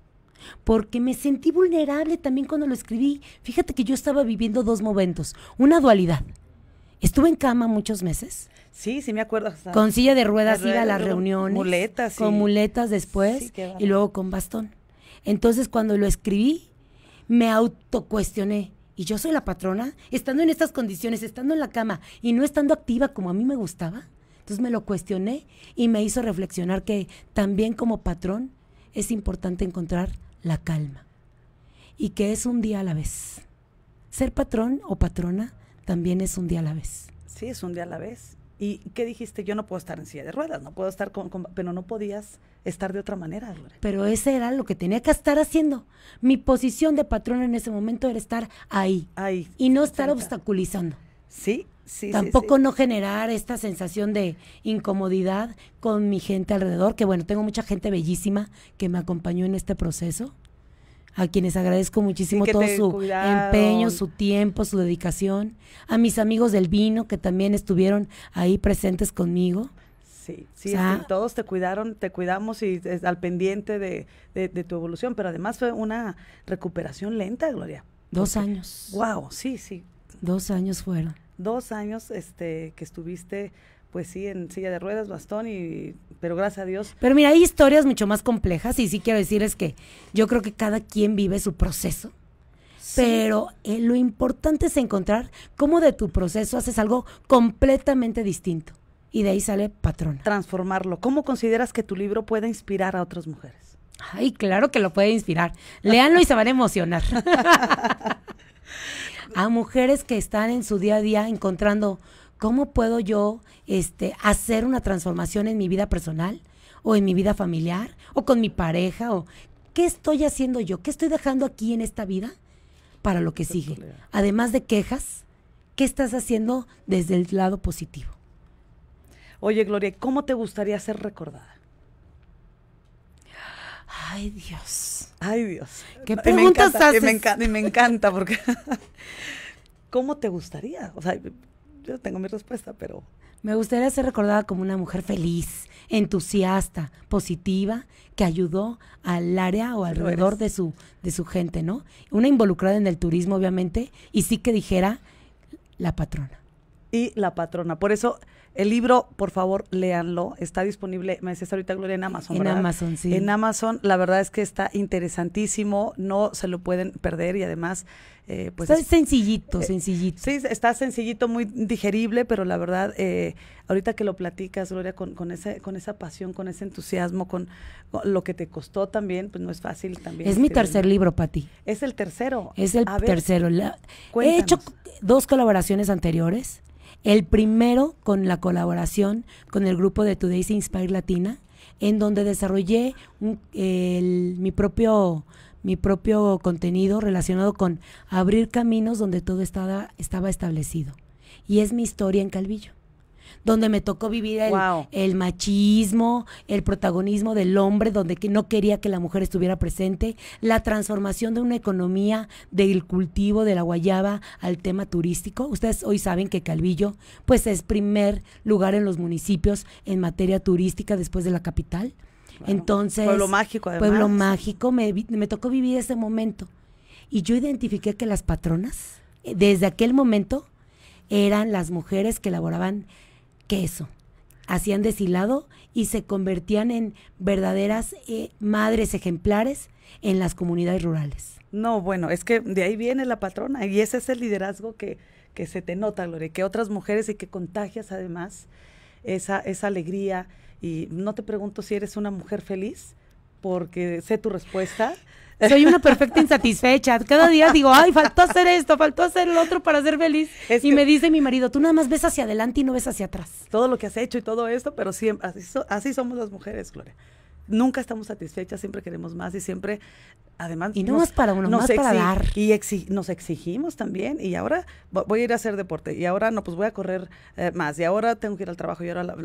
porque me sentí vulnerable también cuando lo escribí. Fíjate que yo estaba viviendo dos momentos, una dualidad. Estuve en cama muchos meses. Sí, sí me acuerdo. Con silla de ruedas iba a las reuniones. Muletas. Sí. Con muletas después y luego con bastón. Entonces cuando lo escribí, me autocuestioné. Y yo soy la patrona, estando en estas condiciones, estando en la cama y no estando activa como a mí me gustaba. Entonces me lo cuestioné y me hizo reflexionar que también como patrón es importante encontrar la calma y que es un día a la vez. Ser patrón o patrona también es un día a la vez. Sí, es un día a la vez. ¿Y qué dijiste? Yo no puedo estar en silla de ruedas, no puedo estar con... pero no podías estar de otra manera. Pero ese era lo que tenía que estar haciendo. Mi posición de patrona en ese momento era estar ahí. Ahí. Y no estar obstaculizando. Sí, Tampoco no generar esta sensación de incomodidad con mi gente alrededor, que bueno, tengo mucha gente bellísima que me acompañó en este proceso, a quienes agradezco muchísimo todo su empeño, su tiempo, su dedicación, a mis amigos del vino que también estuvieron ahí presentes conmigo. Sí, sí, todos te cuidaron, te cuidamos y al pendiente de, de tu evolución, pero además fue una recuperación lenta, Gloria. Dos años. Wow, sí, sí. Dos años fueron dos años este, que estuviste pues sí, en silla de ruedas, bastón, y, pero gracias a Dios. Pero mira, hay historias mucho más complejas y sí quiero decir es que yo creo que cada quien vive su proceso. Pero eh, lo importante es encontrar cómo de tu proceso haces algo completamente distinto. Y de ahí sale patrón. Transformarlo. ¿Cómo consideras que tu libro puede inspirar a otras mujeres? Ay, claro que lo puede inspirar. Leanlo y se van a emocionar. [LAUGHS] a mujeres que están en su día a día encontrando cómo puedo yo este, hacer una transformación en mi vida personal o en mi vida familiar o con mi pareja o qué estoy haciendo yo, qué estoy dejando aquí en esta vida para lo que sigue. Además de quejas, ¿qué estás haciendo desde el lado positivo? Oye, Gloria, ¿cómo te gustaría ser recordada? Ay, Dios. Ay, Dios. ¿Qué preguntas me encanta, Me y me encanta porque... [LAUGHS] ¿Cómo te gustaría? O sea, yo tengo mi respuesta, pero... Me gustaría ser recordada como una mujer feliz, entusiasta, positiva, que ayudó al área o alrededor de su, de su gente, ¿no? Una involucrada en el turismo, obviamente, y sí que dijera la patrona. Y la patrona. Por eso el libro, por favor, léanlo. Está disponible, me decías ahorita Gloria, en Amazon. En Amazon, sí. En Amazon, la verdad es que está interesantísimo, no se lo pueden perder y además, eh, pues... Está sencillito, eh, sencillito. Sí, está sencillito, muy digerible, pero la verdad, eh, ahorita que lo platicas, Gloria, con, con, ese, con esa pasión, con ese entusiasmo, con, lo que te costó también, pues no es fácil también. Es mi tercer libro libro, Pati. Es el tercero. Es el tercero. he hecho dos colaboraciones anteriores. El primero con la colaboración con el grupo de Today's Inspire Latina, en donde desarrollé mi propio propio contenido relacionado con abrir caminos donde todo estaba, estaba establecido. Y es mi historia en Calvillo donde me tocó vivir el, machismo, el protagonismo del hombre, donde que no quería que la mujer estuviera presente, la transformación de una economía del cultivo de la guayaba al tema turístico. Ustedes hoy saben que Calvillo pues es primer lugar en los municipios en materia turística después de la capital. Entonces, pueblo mágico, además. Pueblo mágico, me, me tocó vivir ese momento. Y yo identifiqué que las patronas, eh, desde aquel momento, eran las mujeres que elaboraban eso, Hacían deshilado y se convertían en verdaderas eh, madres ejemplares en las comunidades rurales. No, bueno, es que de ahí viene la patrona y ese es el liderazgo que, se te nota, Gloria, que otras mujeres y que contagias además esa, esa alegría. Y no te pregunto si eres una mujer feliz, porque sé tu respuesta. Soy una perfecta insatisfecha. Cada día digo, ay, faltó hacer esto, faltó hacer lo otro para ser feliz. y me dice mi marido, tú nada más ves hacia adelante y no ves hacia atrás. Todo lo que has hecho y todo esto, pero siempre, así, así somos las mujeres, Gloria nunca estamos satisfechas, siempre queremos más y siempre, además... Y no es para uno, más para dar. Y nos exigimos también, y ahora voy a ir a hacer deporte, y ahora no, pues voy a correr eh, más, y ahora tengo que ir al trabajo, y ahora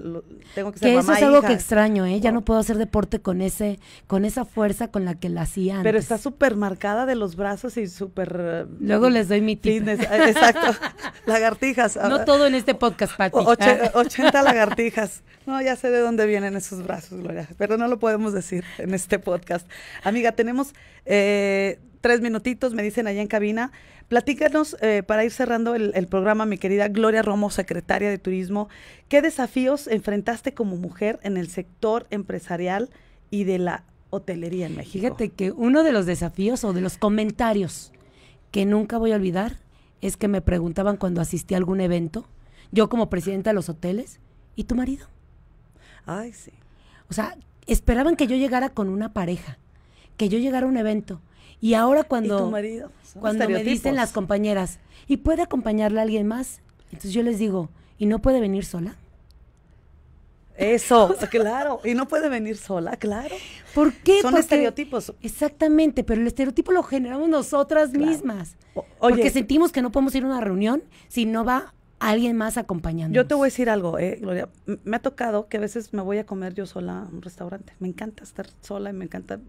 tengo que ser que eso es algo que extraño, ¿eh? Ya no puedo hacer deporte con ese, con esa fuerza con la que la hacía Pero está súper marcada de los brazos y súper... Eh, Luego les doy mi tip. Eh, exacto, [LAUGHS] lagartijas. No ah, todo en este podcast, Pati. 80 ah. lagartijas. No, ya sé de dónde vienen esos brazos, Gloria, pero no lo puedo podemos decir en este podcast. Amiga, tenemos eh, tres minutitos, me dicen allá en cabina. Platícanos, eh, para ir cerrando el, el, programa, mi querida Gloria Romo, secretaria de Turismo, ¿qué desafíos enfrentaste como mujer en el sector empresarial y de la hotelería en México? Fíjate que uno de los desafíos o de los comentarios que nunca voy a olvidar es que me preguntaban cuando asistí a algún evento, yo como presidenta de los hoteles, ¿y tu marido? Ay, sí. O sea, esperaban que yo llegara con una pareja, que yo llegara a un evento. Y ahora cuando, pues, cuando me dicen las compañeras, ¿y puede acompañarle a alguien más? Entonces yo les digo, ¿y no puede venir sola? Eso, [LAUGHS] claro. Y no puede venir sola, claro. ¿Por qué? Son estereotipos. Exactamente, pero el estereotipo lo generamos nosotras mismas. Porque sentimos que no podemos ir a una reunión si no va alguien más acompañando. Yo te voy a decir algo, eh, Gloria. Me ha tocado que a veces me voy a comer yo sola a un restaurante. Me encanta estar sola y me encanta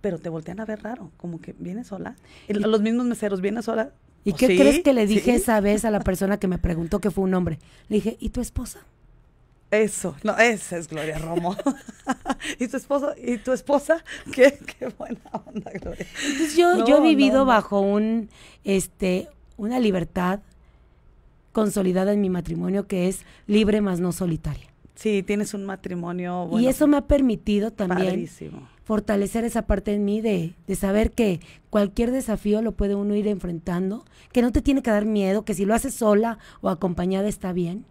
pero te voltean a ver raro, como que viene sola. Los mismos meseros, viene sola. ¿Y qué crees que le dije esa vez a la [LAUGHS] persona que me preguntó que fue un hombre? Le dije, ¿y tu esposa? Eso, no, esa es Gloria Romo. [LAUGHS] ¿Y tu esposo? ¿Y tu esposa? [LAUGHS] Qué, buena onda, Gloria. yo, he vivido bajo un, este, una libertad consolidada en mi matrimonio que es libre más no solitaria. Sí, tienes un matrimonio bueno. Y eso me ha permitido también fortalecer esa parte en mí de, saber que cualquier desafío lo puede uno ir enfrentando, que no te tiene que dar miedo, que si lo haces sola o acompañada está bien.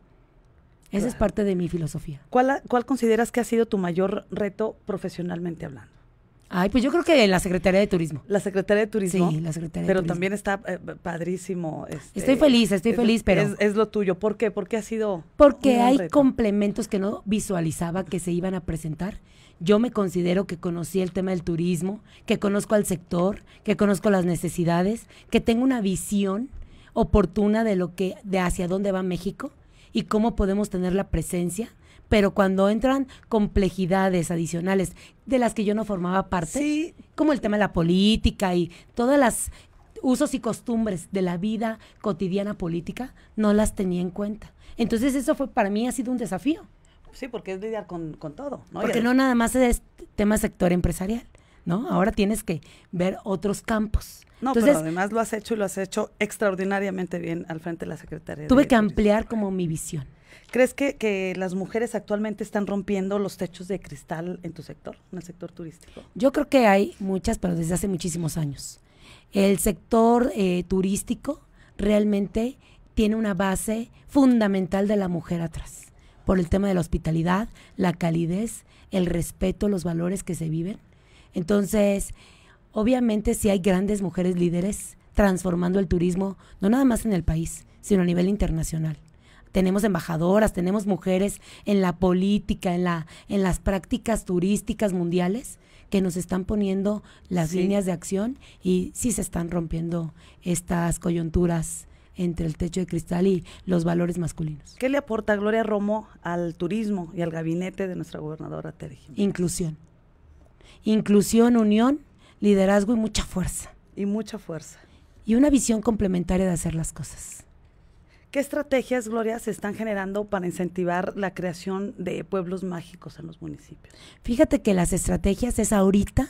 Esa es parte de mi filosofía. ¿Cuál, ¿Cuál consideras que ha sido tu mayor reto profesionalmente hablando? Ay, pues yo creo que la Secretaría de Turismo. La Secretaría de Turismo. Sí, la Secretaría de Turismo. Pero también está eh, eh, padrísimo. Este, estoy feliz, estoy feliz, pero. Es, lo tuyo. ¿Por qué? ¿Por qué ha sido.? Porque hay complementos que no visualizaba que se iban a presentar. Yo me considero que conocí el tema del turismo, que conozco al sector, que conozco las necesidades, que tengo una visión oportuna de lo que, de hacia dónde va México y cómo podemos tener la presencia pero cuando entran complejidades adicionales de las que yo no formaba parte, como el tema de la política y todas las usos y costumbres de la vida cotidiana política, no las tenía en cuenta. Entonces eso fue para mí ha sido un desafío. Sí, porque es lidiar con, todo. Porque no nada más es tema sector empresarial, ¿no? Ahora tienes que ver otros campos. No, pero además lo has hecho y lo has hecho extraordinariamente bien al frente de la Secretaría. Tuve que ampliar como mi visión. ¿Crees que, las mujeres actualmente están rompiendo los techos de cristal en tu sector, en el sector turístico? Yo creo que hay muchas, pero desde hace muchísimos años. El sector eh, turístico realmente tiene una base fundamental de la mujer atrás, por el tema de la hospitalidad, la calidez, el respeto, los valores que se viven. Entonces, obviamente sí hay grandes mujeres líderes transformando el turismo, no nada más en el país, sino a nivel internacional tenemos embajadoras, tenemos mujeres en la política, en, la, en las prácticas turísticas mundiales que nos están poniendo las líneas de acción y sí se están rompiendo estas coyunturas entre el techo de cristal y los valores masculinos. ¿Qué le aporta Gloria Romo al turismo y al gabinete de nuestra gobernadora Tere? Inclusión. Inclusión, unión, liderazgo y mucha fuerza. Y mucha fuerza. Y una visión complementaria de hacer las cosas. ¿Qué estrategias, Gloria, se están generando para incentivar la creación de pueblos mágicos en los municipios? Fíjate que las estrategias es ahorita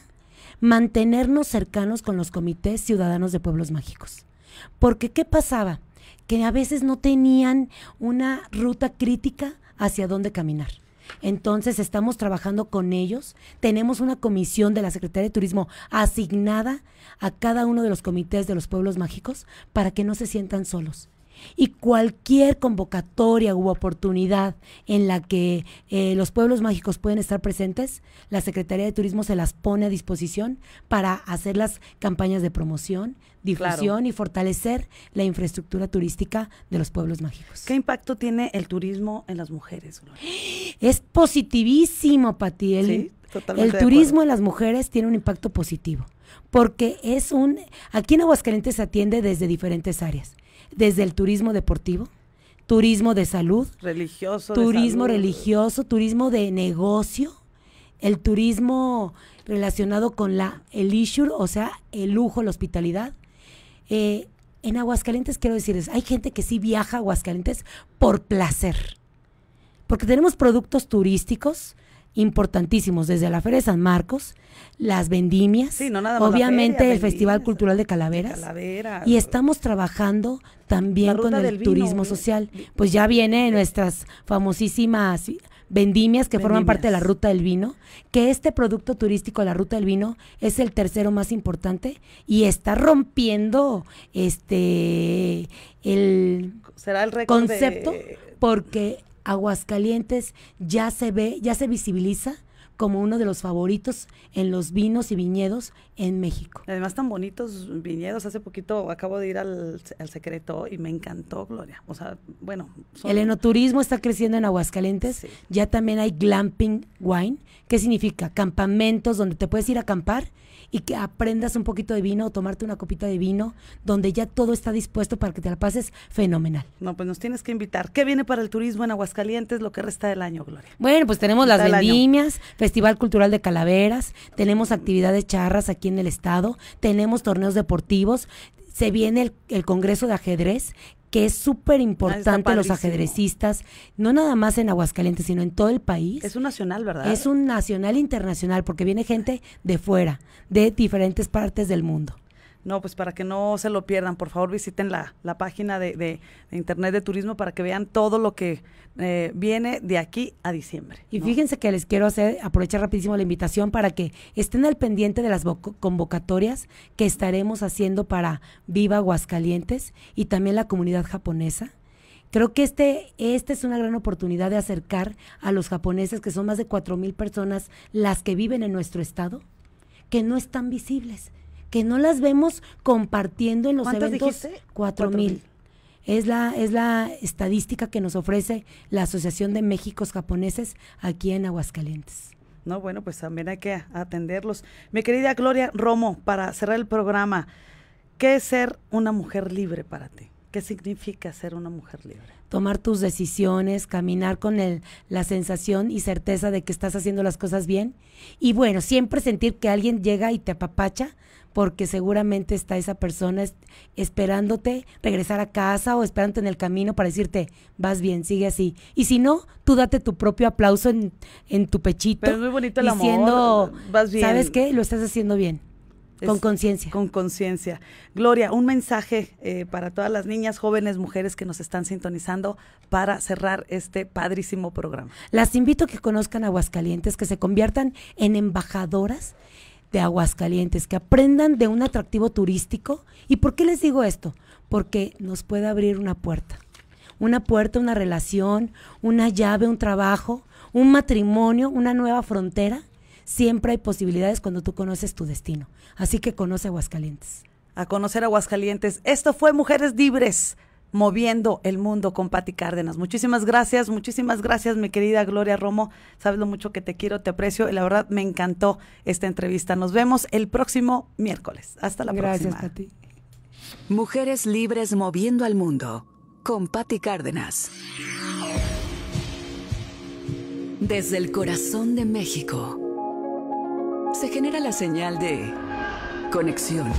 mantenernos cercanos con los comités ciudadanos de pueblos mágicos. Porque ¿qué pasaba? Que a veces no tenían una ruta crítica hacia dónde caminar. Entonces estamos trabajando con ellos. Tenemos una comisión de la Secretaría de Turismo asignada a cada uno de los comités de los pueblos mágicos para que no se sientan solos y cualquier convocatoria u oportunidad en la que eh, los pueblos mágicos pueden estar presentes, la Secretaría de Turismo se las pone a disposición para hacer las campañas de promoción, difusión y fortalecer la infraestructura turística de los pueblos mágicos. ¿Qué impacto tiene el turismo en las mujeres? Es positivísimo, Pati. El, el turismo en las mujeres tiene un impacto positivo, porque es un... Aquí en Aguascalientes se atiende desde diferentes áreas desde el turismo deportivo, turismo de salud, religioso, turismo religioso, turismo de negocio, el turismo relacionado con la el issue, o sea, el lujo, la hospitalidad. Eh, en Aguascalientes quiero decirles, hay gente que sí viaja a Aguascalientes por placer, porque tenemos productos turísticos, importantísimos, desde la Feria de San Marcos, las vendimias, obviamente el Festival Cultural de Calaveras, y estamos trabajando también con el turismo eh, social. Pues ya viene nuestras famosísimas vendimias que forman parte de la Ruta del Vino, que este producto turístico, la Ruta del Vino, es el tercero más importante y está rompiendo este el, concepto porque Aguascalientes ya se ve, ya se visibiliza como uno de los favoritos en los vinos y viñedos en México. Además, tan bonitos viñedos. Hace poquito acabo de ir al, secreto y me encantó, Gloria. O sea, bueno. El enoturismo está creciendo en Aguascalientes. Ya también hay glamping wine. ¿Qué significa? Campamentos donde te puedes ir a acampar y que aprendas un poquito de vino o tomarte una copita de vino, donde ya todo está dispuesto para que te la pases fenomenal. No, pues nos tienes que invitar. ¿Qué viene para el turismo en Aguascalientes lo que resta del año, Gloria? Bueno, pues tenemos las vendimias, Festival Cultural de Calaveras, tenemos actividades charras aquí en el estado, tenemos torneos deportivos, se viene el, Congreso de Ajedrez, que es súper ah, importante los ajedrecistas, no nada más en Aguascalientes, sino en todo el país. Es un nacional, ¿verdad? Es un nacional internacional, porque viene gente de fuera, de diferentes partes del mundo. No, pues para que no se lo pierdan, por favor visiten la, página de, Internet de Turismo para que vean todo lo que eh, viene de aquí a diciembre. Y fíjense que les quiero hacer, aprovechar rapidísimo la invitación para que estén al pendiente de las convocatorias que estaremos haciendo para Viva Aguascalientes y también la comunidad japonesa. Creo que este, esta es una gran oportunidad de acercar a los japoneses, que son más de 4.000 personas las que viven en nuestro estado, que no están visibles que no las vemos compartiendo en los eventos. Cuatro mil. Es la, es la estadística que nos ofrece la Asociación de Méxicos Japoneses aquí en Aguascalientes. No, bueno, pues también hay que atenderlos. Mi querida Gloria Romo, para cerrar el programa, ¿qué es ser una mujer libre para ti? ¿Qué significa ser una mujer libre? Tomar tus decisiones, caminar con el, la sensación y certeza de que estás haciendo las cosas bien. Y bueno, siempre sentir que alguien llega y te apapacha, porque seguramente está esa persona esperándote regresar a casa o esperándote en el camino para decirte, vas bien, sigue así. Y si no, tú date tu propio aplauso en, en tu pechito. Pero es muy bonito el amor. Vas bien. ¿Sabes qué? Lo estás haciendo bien. con conciencia. Con conciencia. Gloria, un mensaje eh, para todas las niñas, jóvenes, mujeres que nos están sintonizando para cerrar este padrísimo programa. Las invito a que conozcan Aguascalientes, que se conviertan en embajadoras de Aguascalientes, que aprendan de un atractivo turístico. ¿Y por qué les digo esto? Porque nos puede abrir una puerta. Una puerta, una relación, una llave, un trabajo, un matrimonio, una nueva frontera. Siempre hay posibilidades cuando tú conoces tu destino. Así que conoce Aguascalientes. A conocer Aguascalientes. Esto fue Mujeres Libres moviendo el mundo con Pati Cárdenas. Muchísimas gracias, muchísimas gracias, mi querida Gloria Romo. Sabes lo mucho que te quiero, te aprecio y la verdad me encantó esta entrevista. Nos vemos el próximo miércoles. Hasta la próxima. Gracias, ti. Mujeres libres moviendo al mundo con Pati Cárdenas. Desde el corazón de México se genera la señal de conexión